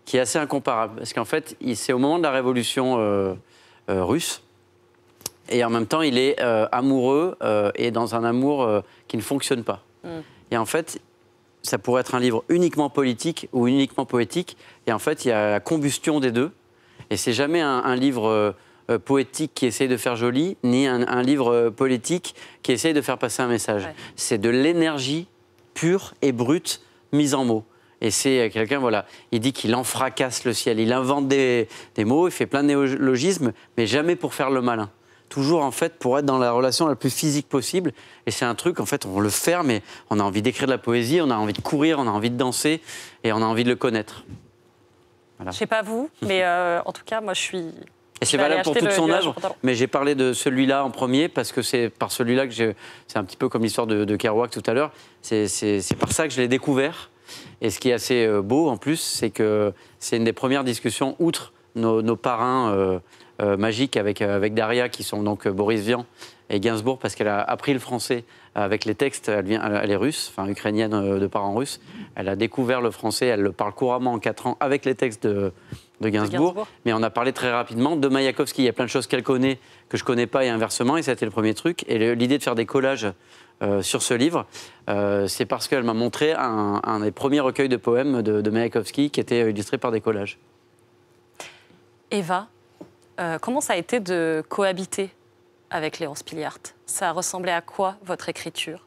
qui est assez incomparable. Parce qu'en fait, c'est au moment de la révolution euh, euh, russe. Et en même temps, il est euh, amoureux et dans un amour qui ne fonctionne pas. Mm. Et en fait, ça pourrait être un livre uniquement politique ou uniquement poétique. Et en fait, il y a la combustion des deux. Et c'est jamais un, livre poétique qui essaye de faire joli, ni un, livre politique qui essaye de faire passer un message. C'est de l'énergie pure et brute mise en mots. Et c'est euh, quelqu'un, voilà, il dit qu'il en fracasse le ciel. Il invente des, mots, il fait plein de néologismes, mais jamais pour faire le malin toujours en fait pour être dans la relation la plus physique possible. Et c'est un truc, en fait, on le fait, mais on a envie d'écrire de la poésie, on a envie de courir, on a envie de danser et on a envie de le connaître. Voilà. Je sais pas vous, mais euh, en tout cas, moi, je suis. Et c'est valable pour toute son âge, mais j'ai parlé de celui-là en premier parce que c'est par celui-là que j'ai. C'est un petit peu comme l'histoire de, de Kerouac tout à l'heure. C'est par ça que je l'ai découvert. Et ce qui est assez euh, beau en plus, c'est que c'est une des premières discussions, outre nos, parrains euh, euh, magiques avec, avec Daria, qui sont donc Boris Vian et Gainsbourg, parce qu'elle a appris le français avec les textes. Elle, vient, elle est russe, enfin ukrainienne de parents russes. Elle a découvert le français, elle le parle couramment en quatre ans avec les textes de, Gainsbourg. de Gainsbourg. Mais on a parlé très rapidement de Mayakovsky. Il y a plein de choses qu'elle connaît, que je ne connais pas, et inversement. Et ça a été le premier truc. Et l'idée de faire des collages euh, sur ce livre, euh, c'est parce qu'elle m'a montré un, des premiers recueils de poèmes de, de Mayakovsky qui était euh, illustré par des collages. Eva, comment ça a été de cohabiter avec Léon Spiliart Ça a ressemblait à quoi votre écriture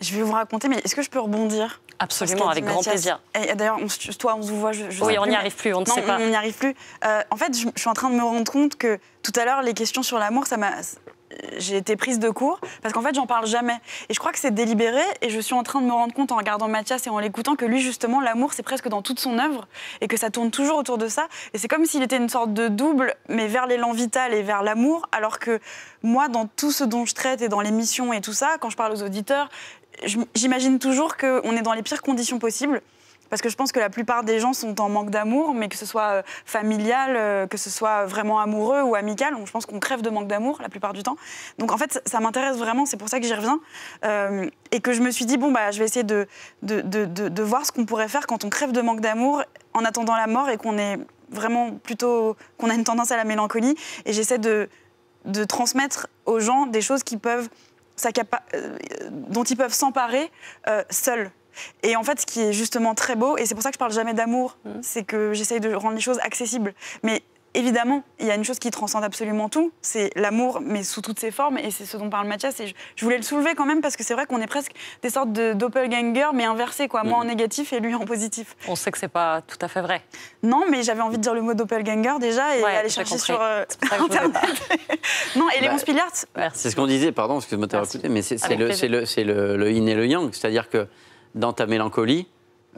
Je vais vous raconter, mais est-ce que je peux rebondir Absolument, avec grand plaisir. Eh, eh, d'ailleurs, toi, on se voit. Je, je oui, on n'y arrive plus, on ne sait pas. On n'y arrive plus. en fait, je, suis en train de me rendre compte que tout à l'heure, les questions sur l'amour, ça m'a j'ai été prise de court parce qu'en fait j'en parle jamais et je crois que c'est délibéré et je suis en train de me rendre compte en regardant Mathias et en l'écoutant que lui justement l'amour c'est presque dans toute son œuvre et que ça tourne toujours autour de ça et c'est comme s'il était une sorte de double mais vers l'élan vital et vers l'amour alors que moi dans tout ce dont je traite et dans l'émission et tout ça quand je parle aux auditeurs j'imagine toujours qu'on est dans les pires conditions possibles parce que je pense que la plupart des gens sont en manque d'amour, mais que ce soit euh, familial, euh, que ce soit vraiment amoureux ou amical, je pense qu'on crève de manque d'amour la plupart du temps. Donc en fait, ça m'intéresse vraiment, c'est pour ça que j'y reviens. Euh, et que je me suis dit, bon, bah, je vais essayer de, de, voir ce qu'on pourrait faire quand on crève de manque d'amour en attendant la mort et qu'on est vraiment plutôt. qu'on a une tendance à la mélancolie. Et j'essaie de, de transmettre aux gens des choses qui dont ils peuvent s'emparer seuls et en fait, ce qui est justement très beau, et c'est pour ça que je parle jamais d'amour, mmh. c'est que j'essaye de rendre les choses accessibles. Mais évidemment, il y a une chose qui transcende absolument tout, c'est l'amour, mais sous toutes ses formes, et c'est ce dont parle Mathias. Et je, voulais le soulever quand même parce que c'est vrai qu'on est presque des sortes de doppelganger, mais inversés, quoi. Moi en mmh. négatif et lui en positif. On sait que c'est pas tout à fait vrai. Non, mais j'avais envie de dire le mot doppelganger déjà et aller chercher sur euh, internet. non, et bah, les C'est ce qu'on disait, pardon, excuse-moi de t'avoir écouté, mais c'est le, le, le yin et le yang, c'est-à-dire que dans ta mélancolie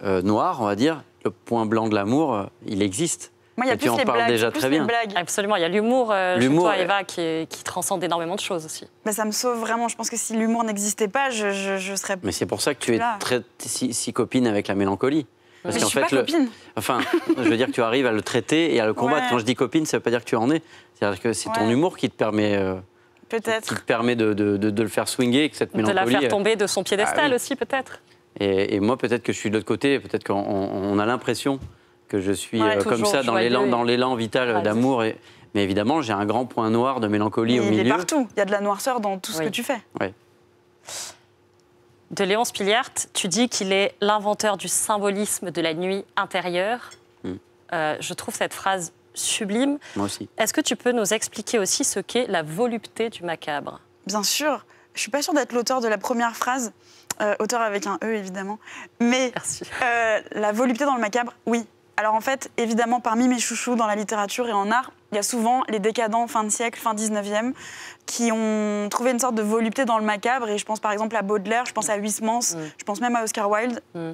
euh, noire, on va dire, le point blanc de l'amour, euh, il existe. Moi, il y a plus les blagues, déjà très Absolument, il y a l'humour euh, L'humour, toi, Eva, qui, transcende énormément de choses aussi. Mais ça me sauve vraiment. Je pense que si l'humour n'existait pas, je, je, je serais. Mais c'est pour ça que tu es très, si, copine avec la mélancolie. Parce je qu'en fait, le, copine. enfin, je veux dire que tu arrives à le traiter et à le combattre. Quand je dis copine, ça ne veut pas dire que tu en es. C'est-à-dire que c'est ton humour qui te permet, Peut-être. te permet de, le faire swinger, que cette De la faire tomber de son piédestal ah aussi, peut-être. Et, moi, peut-être que je suis de l'autre côté, peut-être qu'on a l'impression que je suis euh, comme ça dans l'élan, dans l'élan vital d'amour. mais évidemment, j'ai un grand point noir de mélancolie au milieu. Il est partout. Il y a de la noirceur dans tout ce que tu fais. Oui. De Léon Spiliart, tu dis qu'il est l'inventeur du symbolisme de la nuit intérieure. Hmm. Euh, je trouve cette phrase sublime. Moi aussi. Est-ce que tu peux nous expliquer aussi ce qu'est la volupté du macabre Bien sûr. Je suis pas sûre d'être l'auteur de la première phrase. Euh, auteur avec un E évidemment. Mais euh, la volupté dans le macabre, oui. Alors en fait, évidemment, parmi mes chouchous dans la littérature et en art, il y a souvent les décadents fin de siècle, fin 19e, qui ont trouvé une sorte de volupté dans le macabre. Et je pense par exemple à Baudelaire, je pense à Huysmans, mm. je pense même à Oscar Wilde. Mm.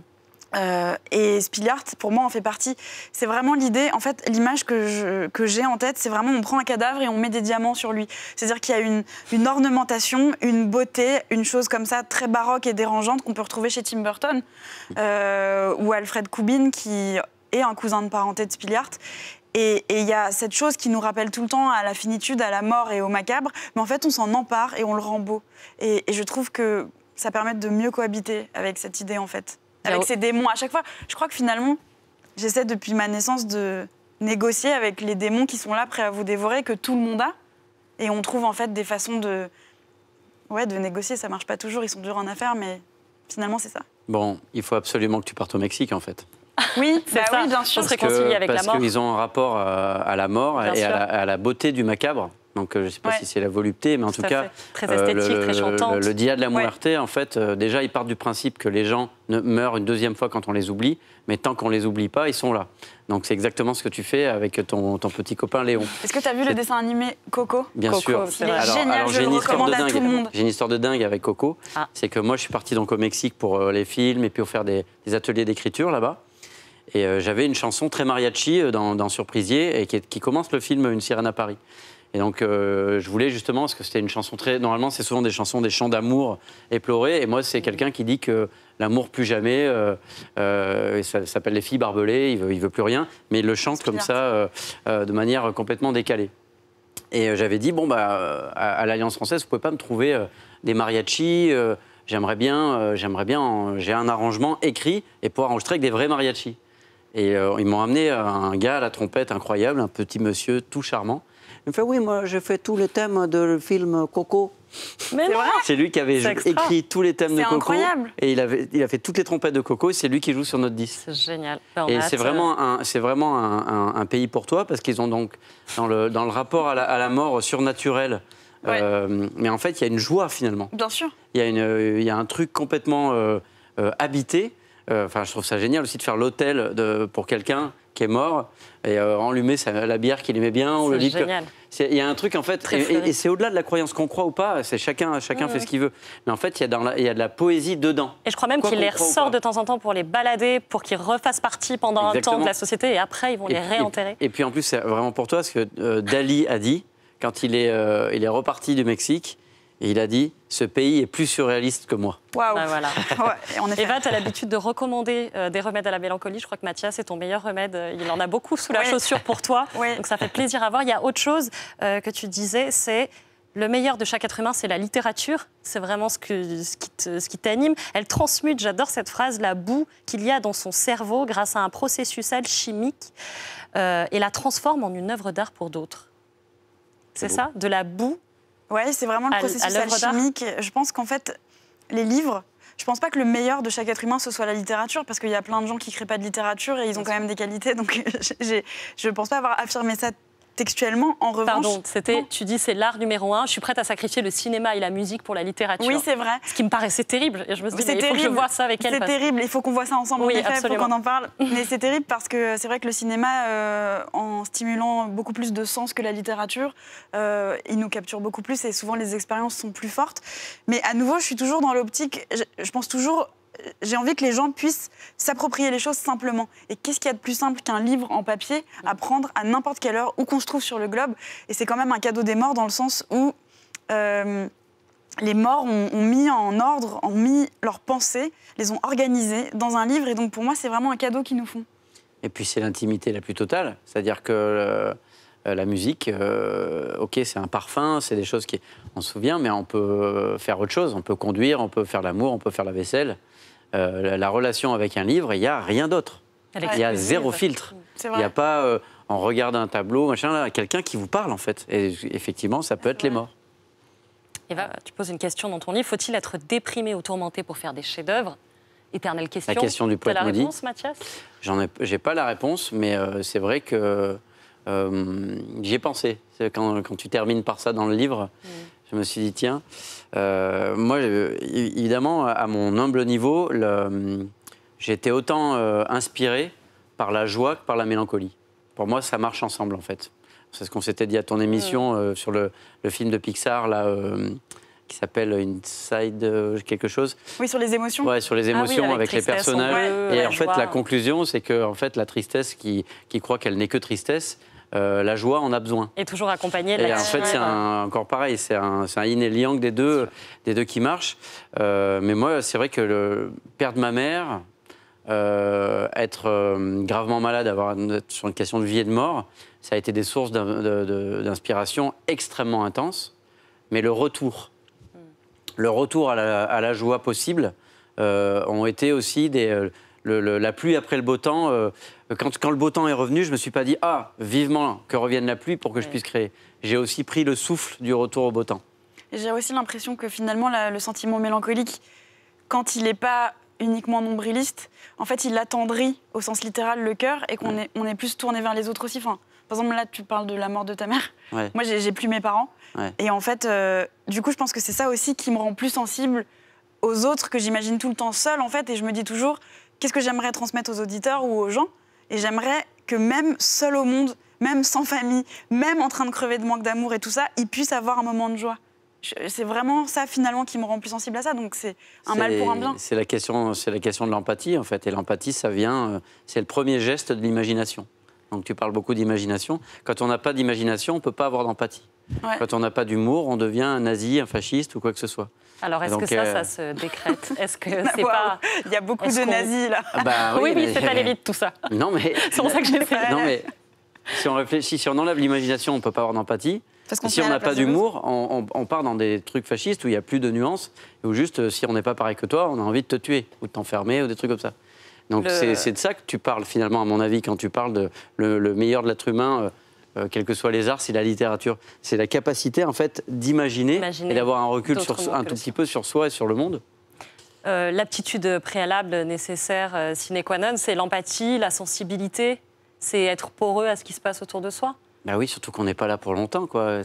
Euh, et Spilliard, pour moi, en fait partie. C'est vraiment l'idée, en fait, l'image que, j'ai en tête, c'est vraiment on prend un cadavre et on met des diamants sur lui. C'est-à-dire qu'il y a une, ornementation, une beauté, une chose comme ça, très baroque et dérangeante qu'on peut retrouver chez Tim Burton euh, ou Alfred Kubin, qui est un cousin de parenté de Spilliard. Et il y a cette chose qui nous rappelle tout le temps à la finitude, à la mort et au macabre, mais en fait, on s'en empare et on le rend beau. et je trouve que ça permet de mieux cohabiter avec cette idée, en fait avec ces démons à chaque fois. Je crois que finalement, j'essaie depuis ma naissance de négocier avec les démons qui sont là prêts à vous dévorer, que tout le monde a. Et on trouve en fait des façons de, ouais, de négocier. Ça marche pas toujours, ils sont durs en affaires, mais finalement c'est ça. Bon, il faut absolument que tu partes au Mexique en fait. Oui, bah c'est ça. bien sûr. Parce qu'ils ont un rapport euh, à, la mort et à la beauté du macabre. Donc euh, je ne sais pas si c'est la volupté, mais en tout, cas, très esthétique, euh, le, très chantante. Le, Dia de la Muerte, en fait, euh, déjà, il partent du principe que les gens ne meurent une deuxième fois quand on les oublie, mais tant qu'on les oublie pas, ils sont là. Donc c'est exactement ce que tu fais avec ton, petit copain Léon. Est-ce que tu as vu le dessin animé Coco Bien sûr. C'est alors, génial, J'ai une histoire de dingue avec Coco. Ah. C'est que moi, je suis parti donc au Mexique pour les films et puis pour faire des, ateliers d'écriture là-bas. Et j'avais une chanson très mariachi dans, Surprisier et qui commence le film Une sirène à Paris. Et donc, euh, je voulais justement, parce que c'était une chanson très. Normalement, c'est souvent des chansons, des chants d'amour éplorés. Et moi, c'est mhm. quelqu'un qui dit que l'amour plus jamais. Euh, euh, ça s'appelle Les filles barbelées, il veut, il veut plus rien. Mais il le chante comme ça, de manière complètement décalée. Et j'avais dit, bon, bah, à, l'Alliance française, vous pouvez pas me trouver des mariachis. j'aimerais bien, j'aimerais bien. J'ai un arrangement écrit et pouvoir enregistrer avec des vrais mariachis. Et euh, ils m'ont amené euh, un gars à la trompette incroyable, un petit monsieur tout charmant. Il me fait Oui, moi, j'ai fait tous les thèmes le film Coco. Mais C'est lui qui avait écrit tous les thèmes de Coco. Incroyable. Et il, a fait toutes les trompettes de Coco et c'est lui qui joue sur notre disque. C'est génial. Ben, et euh, c'est vraiment, un, pays pour toi parce qu'ils ont donc, dans le, rapport à la, mort surnaturelle, mais en fait, il y a une joie finalement. Bien sûr. Il y a, un truc complètement habité. Euh, enfin, je trouve ça génial aussi de faire l'hôtel pour quelqu'un qui est mort et euh, enlumer la bière qu'il aimait bien ou le génial. Il y a un truc en fait, et, c'est au-delà de la croyance qu'on croit ou pas. C'est chacun, chacun fait ce qu'il veut. Mais en fait, il y, y, a de la poésie dedans. Et je crois même qu'il les ressort de temps en temps pour les balader, pour qu'ils refassent partie pendant un temps de la société, et après ils vont les réenterrer. Et, puis en plus, c'est vraiment pour toi ce que euh, Dali a dit quand il est reparti du Mexique. Et il a dit ce pays est plus surréaliste que moi. Waouh bah, voilà. Eva, tu as l'habitude de recommander euh, des remèdes à la mélancolie. Je crois que Mathias c'est ton meilleur remède. Euh, il en a beaucoup sous la chaussure pour toi. Donc ça fait plaisir à voir. Il y a autre chose euh, que tu disais, c'est le meilleur de chaque être humain, c'est la littérature. C'est vraiment ce, que, ce qui t'anime. Elle transmute, j'adore cette phrase, la boue qu'il y a dans son cerveau grâce à un processus alchimique et la transforme en une œuvre d'art pour d'autres. C'est ça De la boue oui, c'est vraiment le processus alchimique. Je pense qu'en fait, les livres, je pense pas que le meilleur de chaque être humain ce soit la littérature parce qu'il y a plein de gens qui créent pas de littérature et ils ont quand même des qualités donc je, ne pense pas avoir affirmé ça textuellement. En revanche. Pardon, c'était, tu dis, c'est l'art numéro un. Je suis prête à sacrifier le cinéma et la musique pour la littérature. Oui, c'est vrai. Ce qui me paraissait terrible. Et je me suis il faut que je vois ça avec elle. C'est terrible. Il faut qu'on voit ça ensemble. Oui, faut qu'on en parle. mais c'est terrible parce que c'est vrai que le cinéma, euh, en stimulant beaucoup plus de sens que la littérature, euh, il nous capture beaucoup plus et souvent les expériences sont plus fortes. Mais à nouveau, je suis toujours dans l'optique. je pense toujours j'ai envie que les gens puissent s'approprier les choses simplement. Et qu'est-ce qu'il y a de plus simple qu'un livre en papier à prendre à n'importe quelle heure, où qu'on se trouve sur le globe Et c'est quand même un cadeau des morts dans le sens où euh, les morts ont, mis en ordre, ont mis leurs pensées, les ont organisées dans un livre. Et donc pour moi, c'est vraiment un cadeau qu'ils nous font. Et puis c'est l'intimité la plus totale. C'est-à-dire que... Euh, la musique, euh, ok, c'est un parfum, c'est des choses qui, on se souvient, mais on peut faire autre chose. On peut conduire, on peut faire l'amour, on peut faire la vaisselle. Euh, la relation avec un livre, il n'y a rien d'autre. Il y a zéro filtre. Il n'y a pas, en euh, on regarde un tableau, machin, quelqu'un qui vous parle en fait. Et effectivement, ça peut être les morts. Eva, tu poses une question dans ton livre. Faut-il être déprimé ou tourmenté pour faire des chefs-d'œuvre Éternelle question. La question du poète la Mathias J'en ai, j'ai pas la réponse, mais euh, c'est vrai que j'ai j'y ai pensé. Quand, tu termines par ça dans le livre, mm. Je me suis dit, tiens, euh, moi, évidemment, à mon humble niveau, j'étais autant euh, inspiré par la joie que par la mélancolie. Pour moi, ça marche ensemble, en fait. C'est ce qu'on s'était dit à ton émission euh, sur le, film de Pixar, là qui s'appelle Inside quelque chose. Oui, sur les émotions. Oui, sur les ah émotions avec, les personnages. et en fait, la conclusion, c'est que en fait, la tristesse qui, qui croit qu'elle n'est que tristesse, euh, la joie en a besoin. Et toujours accompagner Et en fait, c'est encore pareil, c'est un, un, yin et yang des deux, des deux qui marchent. Euh, mais moi, c'est vrai que le, perdre ma mère, euh, être gravement malade, avoir sur une question de vie et de mort, ça a été des sources d'inspiration extrêmement intenses. Mais le retour, mm. le retour à la, joie possible, ont été aussi des. la pluie après le beau temps, euh, quand, le beau temps est revenu, je ne me suis pas dit Ah, vivement que revienne la pluie pour que je puisse créer. J'ai aussi pris le souffle du retour au beau temps. J'ai aussi l'impression que finalement, le sentiment mélancolique, quand il n'est pas uniquement nombriliste, en fait, il attendrit au sens littéral le cœur et qu'on est, plus tourné vers les autres aussi. par exemple, là, tu parles de la mort de ta mère. Moi, j'ai plus mes parents. Et en fait, euh, du coup, je pense que c'est ça aussi qui me rend plus sensible aux autres que j'imagine tout le temps seul, en fait. Et je me dis toujours, qu'est-ce que j'aimerais transmettre aux auditeurs ou aux gens et j'aimerais que même seul au monde, même sans famille, même en train de crever de manque d'amour et tout ça, ils puisse avoir un moment de joie. C'est vraiment ça finalement qui me rend plus sensible à ça. Donc c'est un mal pour un bien. C'est la question, c'est la question de l'empathie en fait. Et l'empathie, ça vient, euh, c'est le premier geste de l'imagination. Donc tu parles beaucoup d'imagination. Quand on n'a pas d'imagination, on peut pas avoir d'empathie. Quand on n'a pas d'humour, on devient un nazi, un fasciste ou quoi que ce soit. Alors, est-ce que ça, euh, ça se décrète Est-ce que c'est pas... Il y a beaucoup de nazis, là. Ah bah ah oui, mais... c'est allé vite, tout ça. Non, mais... c'est pour ça que j'ai Non, mais si on réfléchit, si on enlève l'imagination, on peut pas avoir d'empathie. si on n'a pas d'humour, on, part dans des trucs fascistes où il n'y a plus de nuances, ou juste, euh, si on n'est pas pareil que toi, on a envie de te tuer, ou de t'enfermer, ou des trucs comme ça. Donc c'est de ça que tu parles finalement, à mon avis, quand tu parles de le, meilleur de l'être humain. Euh, euh, quels que soient les arts, c'est la littérature. C'est la capacité, en fait, d'imaginer et d'avoir un recul sur, un tout petit peu sur soi et sur le monde. Euh, l'aptitude préalable nécessaire euh, sine qua non, c'est l'empathie, la sensibilité, c'est être poreux à ce qui se passe autour de soi. Ben oui, surtout qu'on n'est pas là pour longtemps, quoi. Ouais,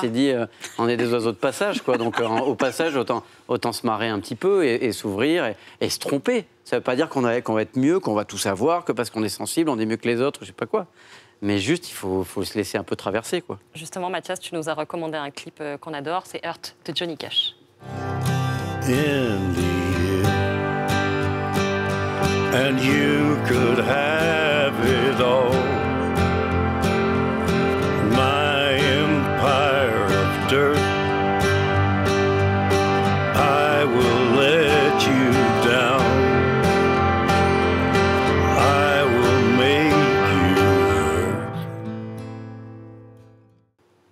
s'est dit, on est des oiseaux de passage, quoi. Donc, au passage, autant, autant se marrer un petit peu et, s'ouvrir et, se tromper. Ça ne veut pas dire qu'on va être mieux, qu'on va tout savoir, que parce qu'on est sensible, on est mieux que les autres, je sais pas quoi. Mais juste, il faut, se laisser un peu traverser. quoi. Justement, Mathias, tu nous as recommandé un clip euh, qu'on adore, c'est Earth de Johnny Cash. and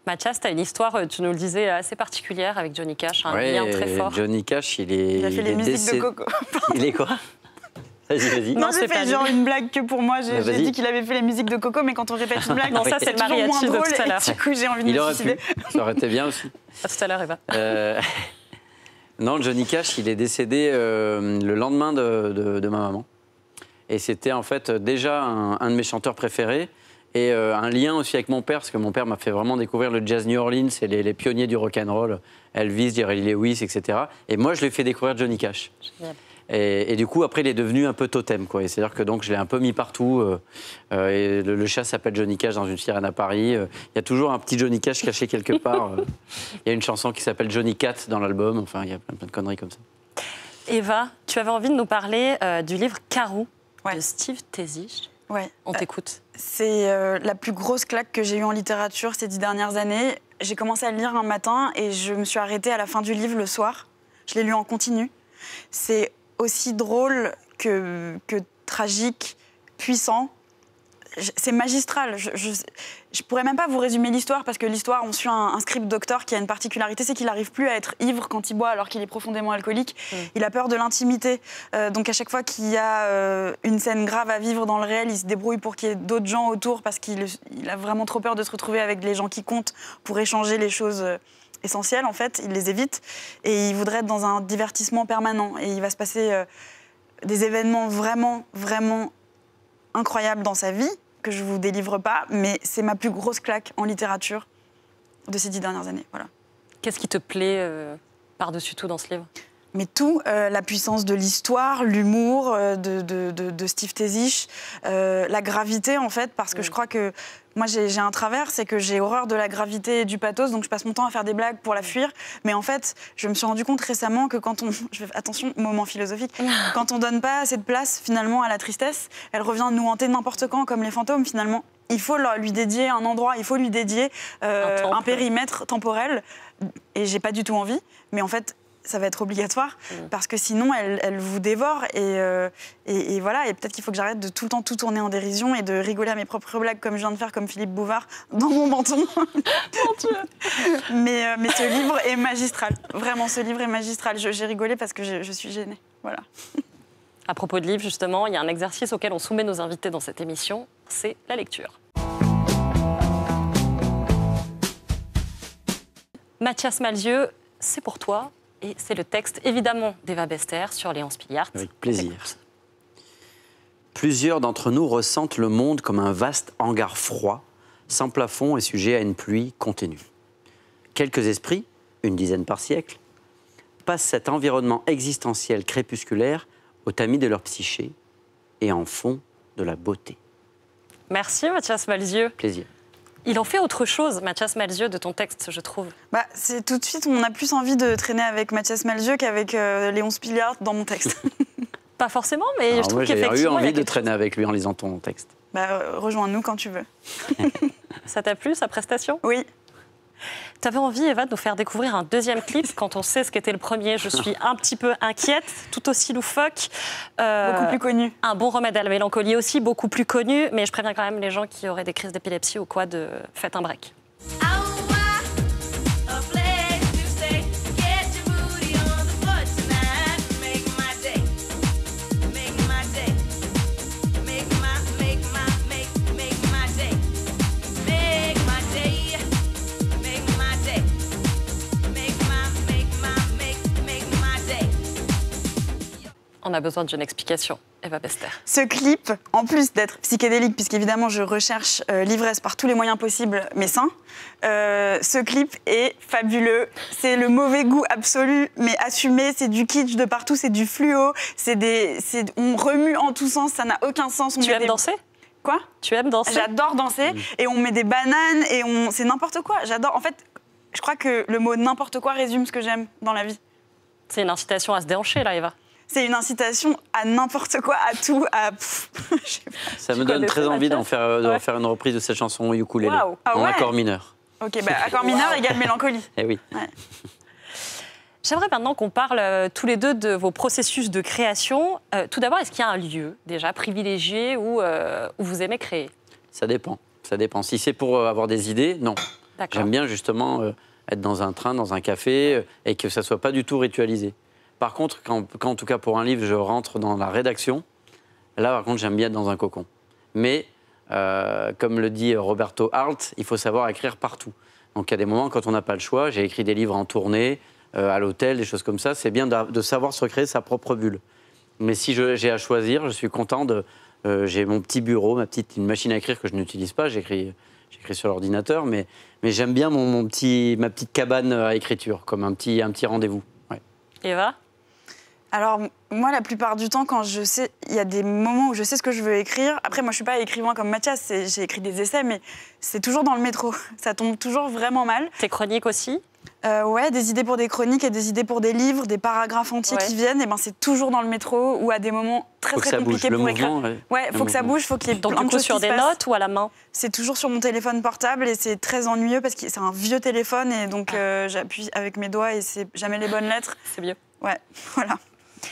Mathias, tu as une histoire, euh, tu nous le disais, assez particulière avec Johnny Cash, un lien très fort. Johnny Cash, il est. Il a fait les musiques de Coco. il est quoi Vas-y, vas-y. Non, je j'ai fait genre une blague que pour moi. J'ai dit qu'il avait fait les musiques de Coco, mais quand on répète une blague, non, ça c'est le moins de tout à l'heure. Du coup, j'ai envie de le suicider. Ça aurait été bien aussi. À tout à l'heure, Eva. Euh... Non, Johnny Cash, il est décédé euh, le lendemain de, ma maman. Et c'était en fait déjà un de mes chanteurs préférés. Et euh, un lien aussi avec mon père, parce que mon père m'a fait vraiment découvrir le jazz New Orleans et les, pionniers du rock and roll, Elvis, Jerry Lewis, etc. Et moi, je l'ai fait découvrir Johnny Cash. Et, du coup, après, il est devenu un peu totem, quoi. C'est-à-dire que donc, je l'ai un peu mis partout. Euh, euh, et le, chat s'appelle Johnny Cash dans une sirène à Paris. Il y a toujours un petit Johnny Cash caché quelque part. Il y a une chanson qui s'appelle Johnny Cat dans l'album. Enfin, il y a plein, de conneries comme ça. Eva, tu avais envie de nous parler du livre Carou de Steve Tesich. Ouais. On t'écoute. C'est euh, la plus grosse claque que j'ai eue en littérature ces dix dernières années. J'ai commencé à lire un matin et je me suis arrêtée à la fin du livre le soir. Je l'ai lu en continu. C'est aussi drôle que, que tragique, puissant. C'est magistral je pourrais même pas vous résumer l'histoire parce que l'histoire, on suit un, script docteur qui a une particularité, c'est qu'il n'arrive plus à être ivre quand il boit alors qu'il est profondément alcoolique. Mm. Il a peur de l'intimité. Euh, donc à chaque fois qu'il y a euh, une scène grave à vivre dans le réel, il se débrouille pour qu'il y ait d'autres gens autour parce qu'il a vraiment trop peur de se retrouver avec les gens qui comptent pour échanger les choses. Euh, essentielles en fait, il les évite et il voudrait être dans un divertissement permanent. Et il va se passer des événements vraiment, vraiment incroyables dans sa vie, que je vous délivre pas, mais c'est ma plus grosse claque en littérature de ces dix dernières années. Voilà. Qu'est-ce qui te plaît euh, par-dessus tout dans ce livre mais tout, euh, la puissance de l'histoire, l'humour euh, de, de, de, Steve Tesich, la gravité en fait, parce que je crois que moi, j'ai un travers, c'est que j'ai horreur de la gravité et du pathos, donc je passe mon temps à faire des blagues pour la fuir. Mais en fait, je me suis rendu compte récemment que quand on. attention, moment philosophique. quand on donne pas assez de place, finalement, à la tristesse, elle revient nous hanter n'importe quand, comme les fantômes, finalement il faut lui dédier un endroit, il faut lui dédier un, euh, un, périmètre temporel. Et j'ai pas du tout envie, mais en fait, ça va être obligatoire mm. parce que sinon elle, vous dévore euh, et, voilà et peut-être qu'il faut que j'arrête de tout le temps tout tourner en dérision et de rigoler à mes propres blagues comme je viens de faire comme Philippe Bouvard dans mon menton. mais, euh, mais ce livre est magistral, vraiment ce livre est magistral. J'ai rigolé parce que je, suis gênée, voilà. À propos de livres justement, il y a un exercice auquel on soumet nos invités dans cette émission, c'est la lecture. Mathias Malzieu, c'est pour toi et c'est le texte, évidemment, d'Eva Bester sur Léon Spillard. Avec plaisir. Plusieurs d'entre nous ressentent le monde comme un vaste hangar froid, sans plafond et sujet à une pluie continue. Quelques esprits, une dizaine par siècle, passent cet environnement existentiel crépusculaire au tamis de leur psyché et en font de la beauté. Merci Mathias Malzieux. Plaisir. Il en fait autre chose, Mathias Malzieu, de ton texte, je trouve. Bah, c'est tout de suite, on a plus envie de traîner avec Mathias Malzieu qu'avec euh, Léon Spilliard dans mon texte. Pas forcément, mais je trouve qu'effectivement. J'ai eu envie de traîner avec lui en lisant ton texte. Bah, rejoins-nous quand tu veux. ça t'a plu, sa prestation Oui. Tu avais envie, Eva, de nous faire découvrir un deuxième clip quand on sait ce qu'était le premier. Je suis un petit peu inquiète, tout aussi loufoque. Euh, beaucoup plus connu. Un bon remède à la mélancolie aussi, beaucoup plus connu. Mais je préviens quand même les gens qui auraient des crises d'épilepsie ou quoi de faites un break. Ah a besoin d'une explication. Eva Bester. Ce clip, en plus d'être psychédélique, puisqu'évidemment je recherche euh, l'ivresse par tous les moyens possibles, mais sain, euh, ce clip est fabuleux. C'est le mauvais goût absolu, mais assumé. C'est du kitsch de partout, c'est du fluo. C'est des, on remue en tous sens, ça n'a aucun sens. tu aimes danser Quoi Tu aimes danser J'adore danser. Mm. Et on met des bananes et on, c'est n'importe quoi. J'adore. En fait, je crois que le mot n'importe quoi résume ce que j'aime dans la vie. C'est une incitation à se déhancher, là, Eva c'est une incitation à n'importe quoi, à tout, à. ça me donne très envie d'en faire, de faire une reprise de cette chanson ukulélé ah en accord mineur. Ok, bah, accord mineur égale mélancolie. Eh oui. J'aimerais maintenant qu'on parle euh, tous les deux de vos processus de création. Euh, tout d'abord, est-ce qu'il y a un lieu déjà privilégié où, euh, où vous aimez créer Ça dépend. Ça dépend. Si c'est pour avoir des idées, non. J'aime bien justement être dans un train, dans un café, et que ça soit pas du tout ritualisé. Par contre, quand, en tout cas pour un livre, je rentre dans la rédaction, là par contre, j'aime bien être dans un cocon. Mais euh, comme le dit Roberto Hart, il faut savoir écrire partout. Donc il y a des moments quand on n'a pas le choix. J'ai écrit des livres en tournée, euh, à l'hôtel, des choses comme ça. C'est bien de, savoir se créer sa propre bulle. Mais si j'ai à choisir, je suis content de. Euh, j'ai mon petit bureau, ma petite une machine à écrire que je n'utilise pas. J'écris j'écris sur l'ordinateur, mais, mais j'aime bien mon, petit, ma petite cabane à écriture, comme un petit, un petit rendez-vous. Ouais. Eva alors, moi, la plupart du temps, quand je sais, il y a des moments où je sais ce que je veux écrire. Après, moi, je suis pas écrivain comme Mathias, j'ai écrit des essais, mais c'est toujours dans le métro. Ça tombe toujours vraiment mal. Tes chroniques aussi euh, Ouais, des idées pour des chroniques et des idées pour des livres, des paragraphes entiers qui viennent, et ben c'est toujours dans le métro ou à des moments très très compliqués pour écrire. Ouais, faut que ça bouge, faut qu'il y ait Donc, de sur des notes ou à la main C'est toujours sur mon téléphone portable et c'est très ennuyeux parce que c'est un vieux téléphone et donc ah. euh, j'appuie avec mes doigts et c'est jamais les bonnes lettres. C'est mieux. Ouais, voilà.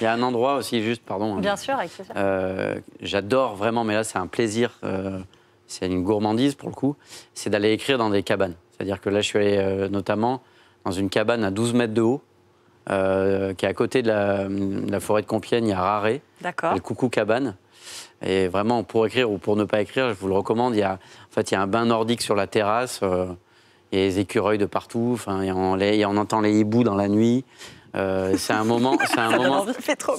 Il y a un endroit aussi, juste, pardon. Hein. Bien sûr, euh, J'adore vraiment, mais là, c'est un plaisir, euh, c'est une gourmandise pour le coup, c'est d'aller écrire dans des cabanes. C'est-à-dire que là, je suis allé euh, notamment dans une cabane à 12 mètres de haut, qui est à côté de la, forêt de Compiègne, a Raré. D'accord. Le Coucou Cabane. Et vraiment, pour écrire ou pour ne pas écrire, je vous le recommande. Il y a, en fait, il y a un bain nordique sur la terrasse. Il y a des écureuils de partout. Enfin, on entend les hiboux dans la nuit. Euh, c'est un moment, c'est un moment,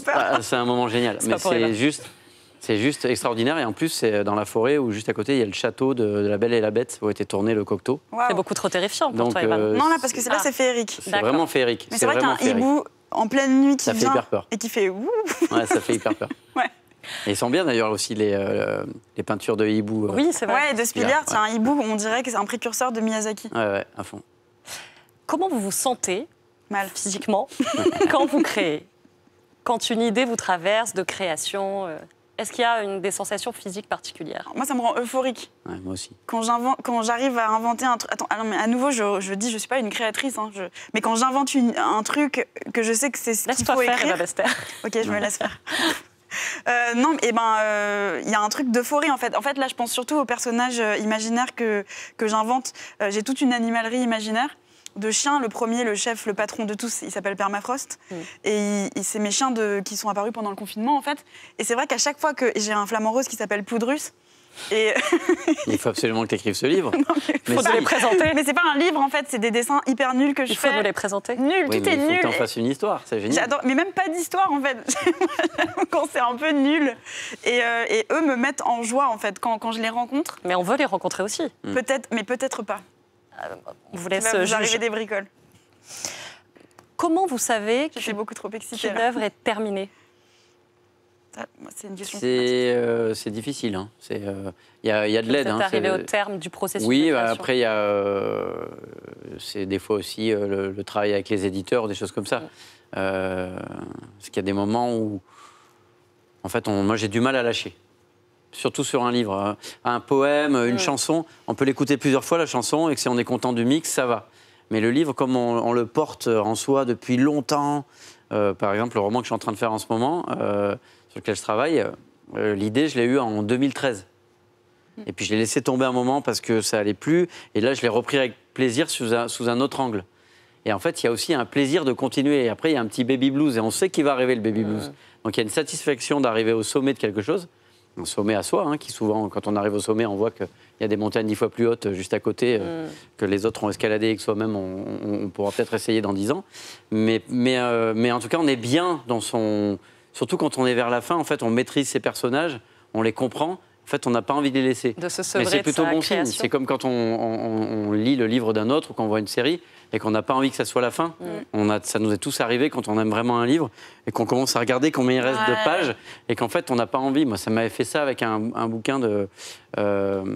ah, c'est un moment génial. Mais c'est juste, c'est juste extraordinaire. Et en plus, c'est dans la forêt où juste à côté, il y a le château de, La Belle et la Bête où a été tourné le Cocteau. C'est beaucoup trop terrifiant pour toi, Evan. Euh, non, là, parce que c'est là, ah. c'est féerique. C'est vraiment féerique. Mais c'est vrai qu'un hibou en pleine nuit qui ça vient fait hyper peur. et qui fait Ouais, ça fait hyper peur. ils sont bien d'ailleurs aussi les, euh, les, peintures de hibou. oui, c'est vrai. Ouais, de Spiller, c'est un hibou, on dirait que c'est un précurseur de Miyazaki. Ouais, ouais, à fond. Comment vous vous sentez Mal. Physiquement, quand vous créez, quand une idée vous traverse de création, euh, est-ce qu'il y a des sensations physiques particulières Moi, ça me rend euphorique. moi aussi. Quand j'arrive à inventer un truc. Attends, mais à nouveau, je, dis, je ne suis pas une créatrice. Hein, Mais quand j'invente un truc que je sais que c'est qu'il faut écrire. Laisse-toi faire, Ok, je me laisse faire. Euh, non, et eh ben, euh, il y a un truc d'euphorie en fait. En fait, là, je pense surtout aux personnages imaginaires que, que j'invente. J'ai toute une animalerie imaginaire de chiens. Le premier, le chef, le patron de tous, il s'appelle Permafrost. Mm. Et, c'est mes chiens de, qui sont apparus pendant le confinement, en fait. Et c'est vrai qu'à chaque fois que j'ai un flamant rose qui s'appelle Poudrus, et... il faut absolument que tu écrives ce livre. il faut les présenter. Mais c'est pas un livre en fait, c'est des dessins hyper nuls que je fais. Il faut les présenter. Nul, tout est nul. Il faut que en une histoire, c'est génial. Mais même pas d'histoire en fait. quand c'est un peu nul. Euh, et, eux me mettent en joie en fait quand, quand, je les rencontre. Mais on veut les rencontrer aussi. Mm. Peut-être, mais peut-être pas. Euh, on vous laisse vous des bricoles. Comment vous savez que beaucoup trop est terminée ah, euh, c'est difficile. Hein. Euh, il y, a, de l'aide. Hein, arrivé au terme du processus. Oui, bah, après, il y a. c'est des fois aussi le, travail avec les éditeurs, des choses comme ça. Mm. parce qu'il y a des moments où. En fait, on, moi, j'ai du mal à lâcher surtout sur un livre, hein. un poème, une chanson, on peut l'écouter plusieurs fois la chanson et que si on est content du mix, ça va. Mais le livre, comme on, le porte en soi depuis longtemps, euh, par exemple le roman que je suis en train de faire en ce moment, euh, sur lequel je travaille, euh, l'idée, je l'ai eue en 2013. Hmm. Et puis je l'ai laissé tomber un moment parce que ça allait plus. Et là, je l'ai repris avec plaisir sous un, sous un autre angle. Et en fait, il y a aussi un plaisir de continuer. Et après, il y a un petit baby blues. Et on sait qu'il va arriver le baby blues. Donc il y a une satisfaction d'arriver au sommet de quelque chose un sommet à soi, hein, qui souvent, quand on arrive au sommet, on voit qu'il y a des montagnes dix fois plus hautes juste à côté, euh, mm. que les autres ont escaladé et que soi-même, on, pourra peut-être essayer dans dix ans. Mais, mais, euh, mais en tout cas, on est bien dans son... Surtout quand on est vers la fin, en fait, on maîtrise ses personnages, on les comprend, en fait, on n'a pas envie de les laisser. Mais c'est plutôt bon signe. C'est comme quand on, lit le livre d'un autre ou qu'on voit une série et qu'on n'a pas envie que ça soit la fin. Mm. On a, ça nous est tous arrivé quand on aime vraiment un livre et qu'on commence à regarder combien il reste de pages et qu'en fait, on n'a pas envie. Moi, ça m'avait fait ça avec un, bouquin de. Euh,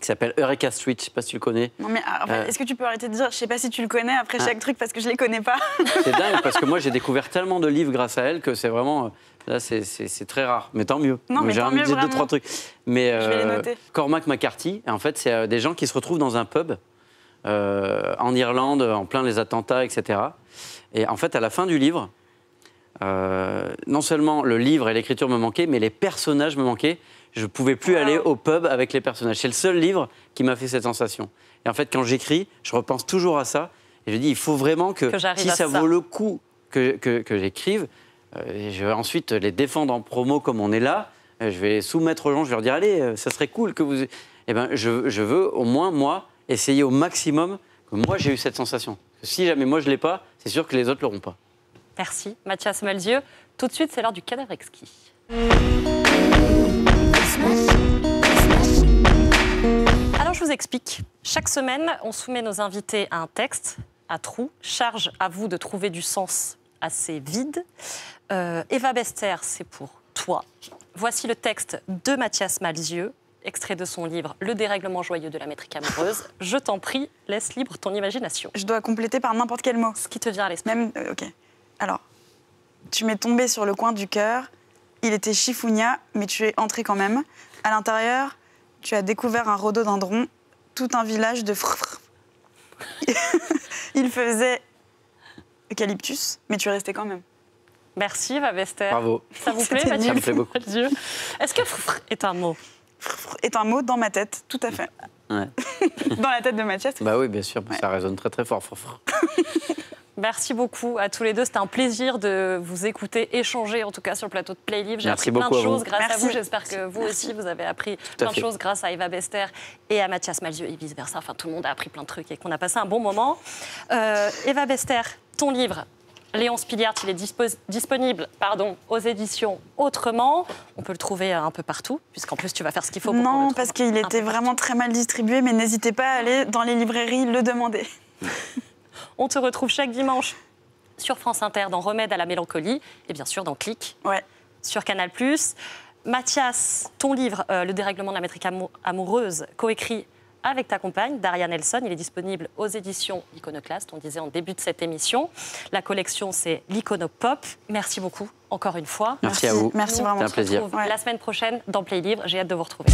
qui s'appelle Eureka Street. Je sais pas si tu le connais. mais ah, euh. est-ce que tu peux arrêter de dire je sais pas si tu le connais après ah. chaque truc parce que je les connais pas C'est dingue parce que moi j'ai découvert tellement de livres grâce à elle que c'est vraiment. Euh, Là, c'est très rare, mais tant mieux. J'ai envie de dire deux, trois trucs. Mais euh, Cormac McCarthy, en fait, c'est euh, des gens qui se retrouvent dans un pub euh, en Irlande, en plein les attentats, etc. Et en fait, à la fin du livre, non seulement le livre et l'écriture me manquaient, mais les personnages me manquaient. Je ne pouvais plus aller au pub avec les personnages. C'est le seul livre qui m'a fait cette sensation. Et en fait, quand j'écris, je repense toujours à ça. Et je dis, il faut vraiment que, si ça, vaut le coup que j'écrive, euh, je vais ensuite les défendre en promo comme on est là. Euh, je vais soumettre aux gens, je vais leur dire allez, euh, ça serait cool que vous. Eh ben, je, veux au moins moi essayer au maximum que moi j'ai eu cette sensation. Si jamais moi je l'ai pas, c'est sûr que les autres l'auront pas. Merci, Mathias Malzieu. Tout de suite, c'est l'heure du cadavre exquis. Alors, je vous explique. Chaque semaine, on soumet nos invités à un texte, à trous. Charge à vous de trouver du sens assez vide. Euh, Eva Bester, c'est pour toi. Voici le texte de Mathias Malzieux, extrait de son livre Le dérèglement joyeux de la métrique amoureuse. Je t'en prie, laisse libre ton imagination. Je dois compléter par n'importe quel mot. Ce qui te vient à l'esprit. Même, euh, ok. Alors, tu m'es tombé sur le coin du cœur. Il était chiffounia, mais tu es entré quand même. À l'intérieur, tu as découvert un rhododendron, tout un village de. il faisait Eucalyptus, mais tu es resté quand même. Merci, Bester. Bravo. Ça vous plaît, Mathieu Ça me plaît beaucoup. Est-ce que est un mot Est un mot dans ma tête, tout à fait. dans la tête de Mathias Bah oui, bien sûr, ça résonne très très fort. Merci beaucoup à tous les deux. C'était un plaisir de vous écouter, échanger en tout cas sur le plateau de Playlive. J'ai appris plein de choses grâce à vous. J'espère que vous aussi, vous avez appris plein de choses grâce à Eva Bester et à Mathias Malzieu et vice-versa. Enfin, tout le monde a appris plein de trucs et qu'on a passé un bon moment. Euh, Eva Bester, ton livre. Léon Spiliart, il est disponible pardon, aux éditions Autrement. On peut le trouver euh, un peu partout, puisqu'en plus tu vas faire ce qu'il faut. Pour non, parce qu'il était vraiment très mal distribué, mais n'hésitez pas à aller dans les librairies le demander. On te retrouve chaque dimanche sur France Inter dans Remède à la mélancolie et bien sûr dans Clic sur Canal+. Mathias, ton livre euh, Le dérèglement de la métrique amoureuse, coécrit avec ta compagne, Daria Nelson. Il est disponible aux éditions Iconoclast, on disait en début de cette émission. La collection, c'est l'Iconopop. Merci beaucoup, encore une fois. Merci, à vous. Merci vraiment. C'est un plaisir. La semaine prochaine dans Play Libre. J'ai hâte de vous retrouver.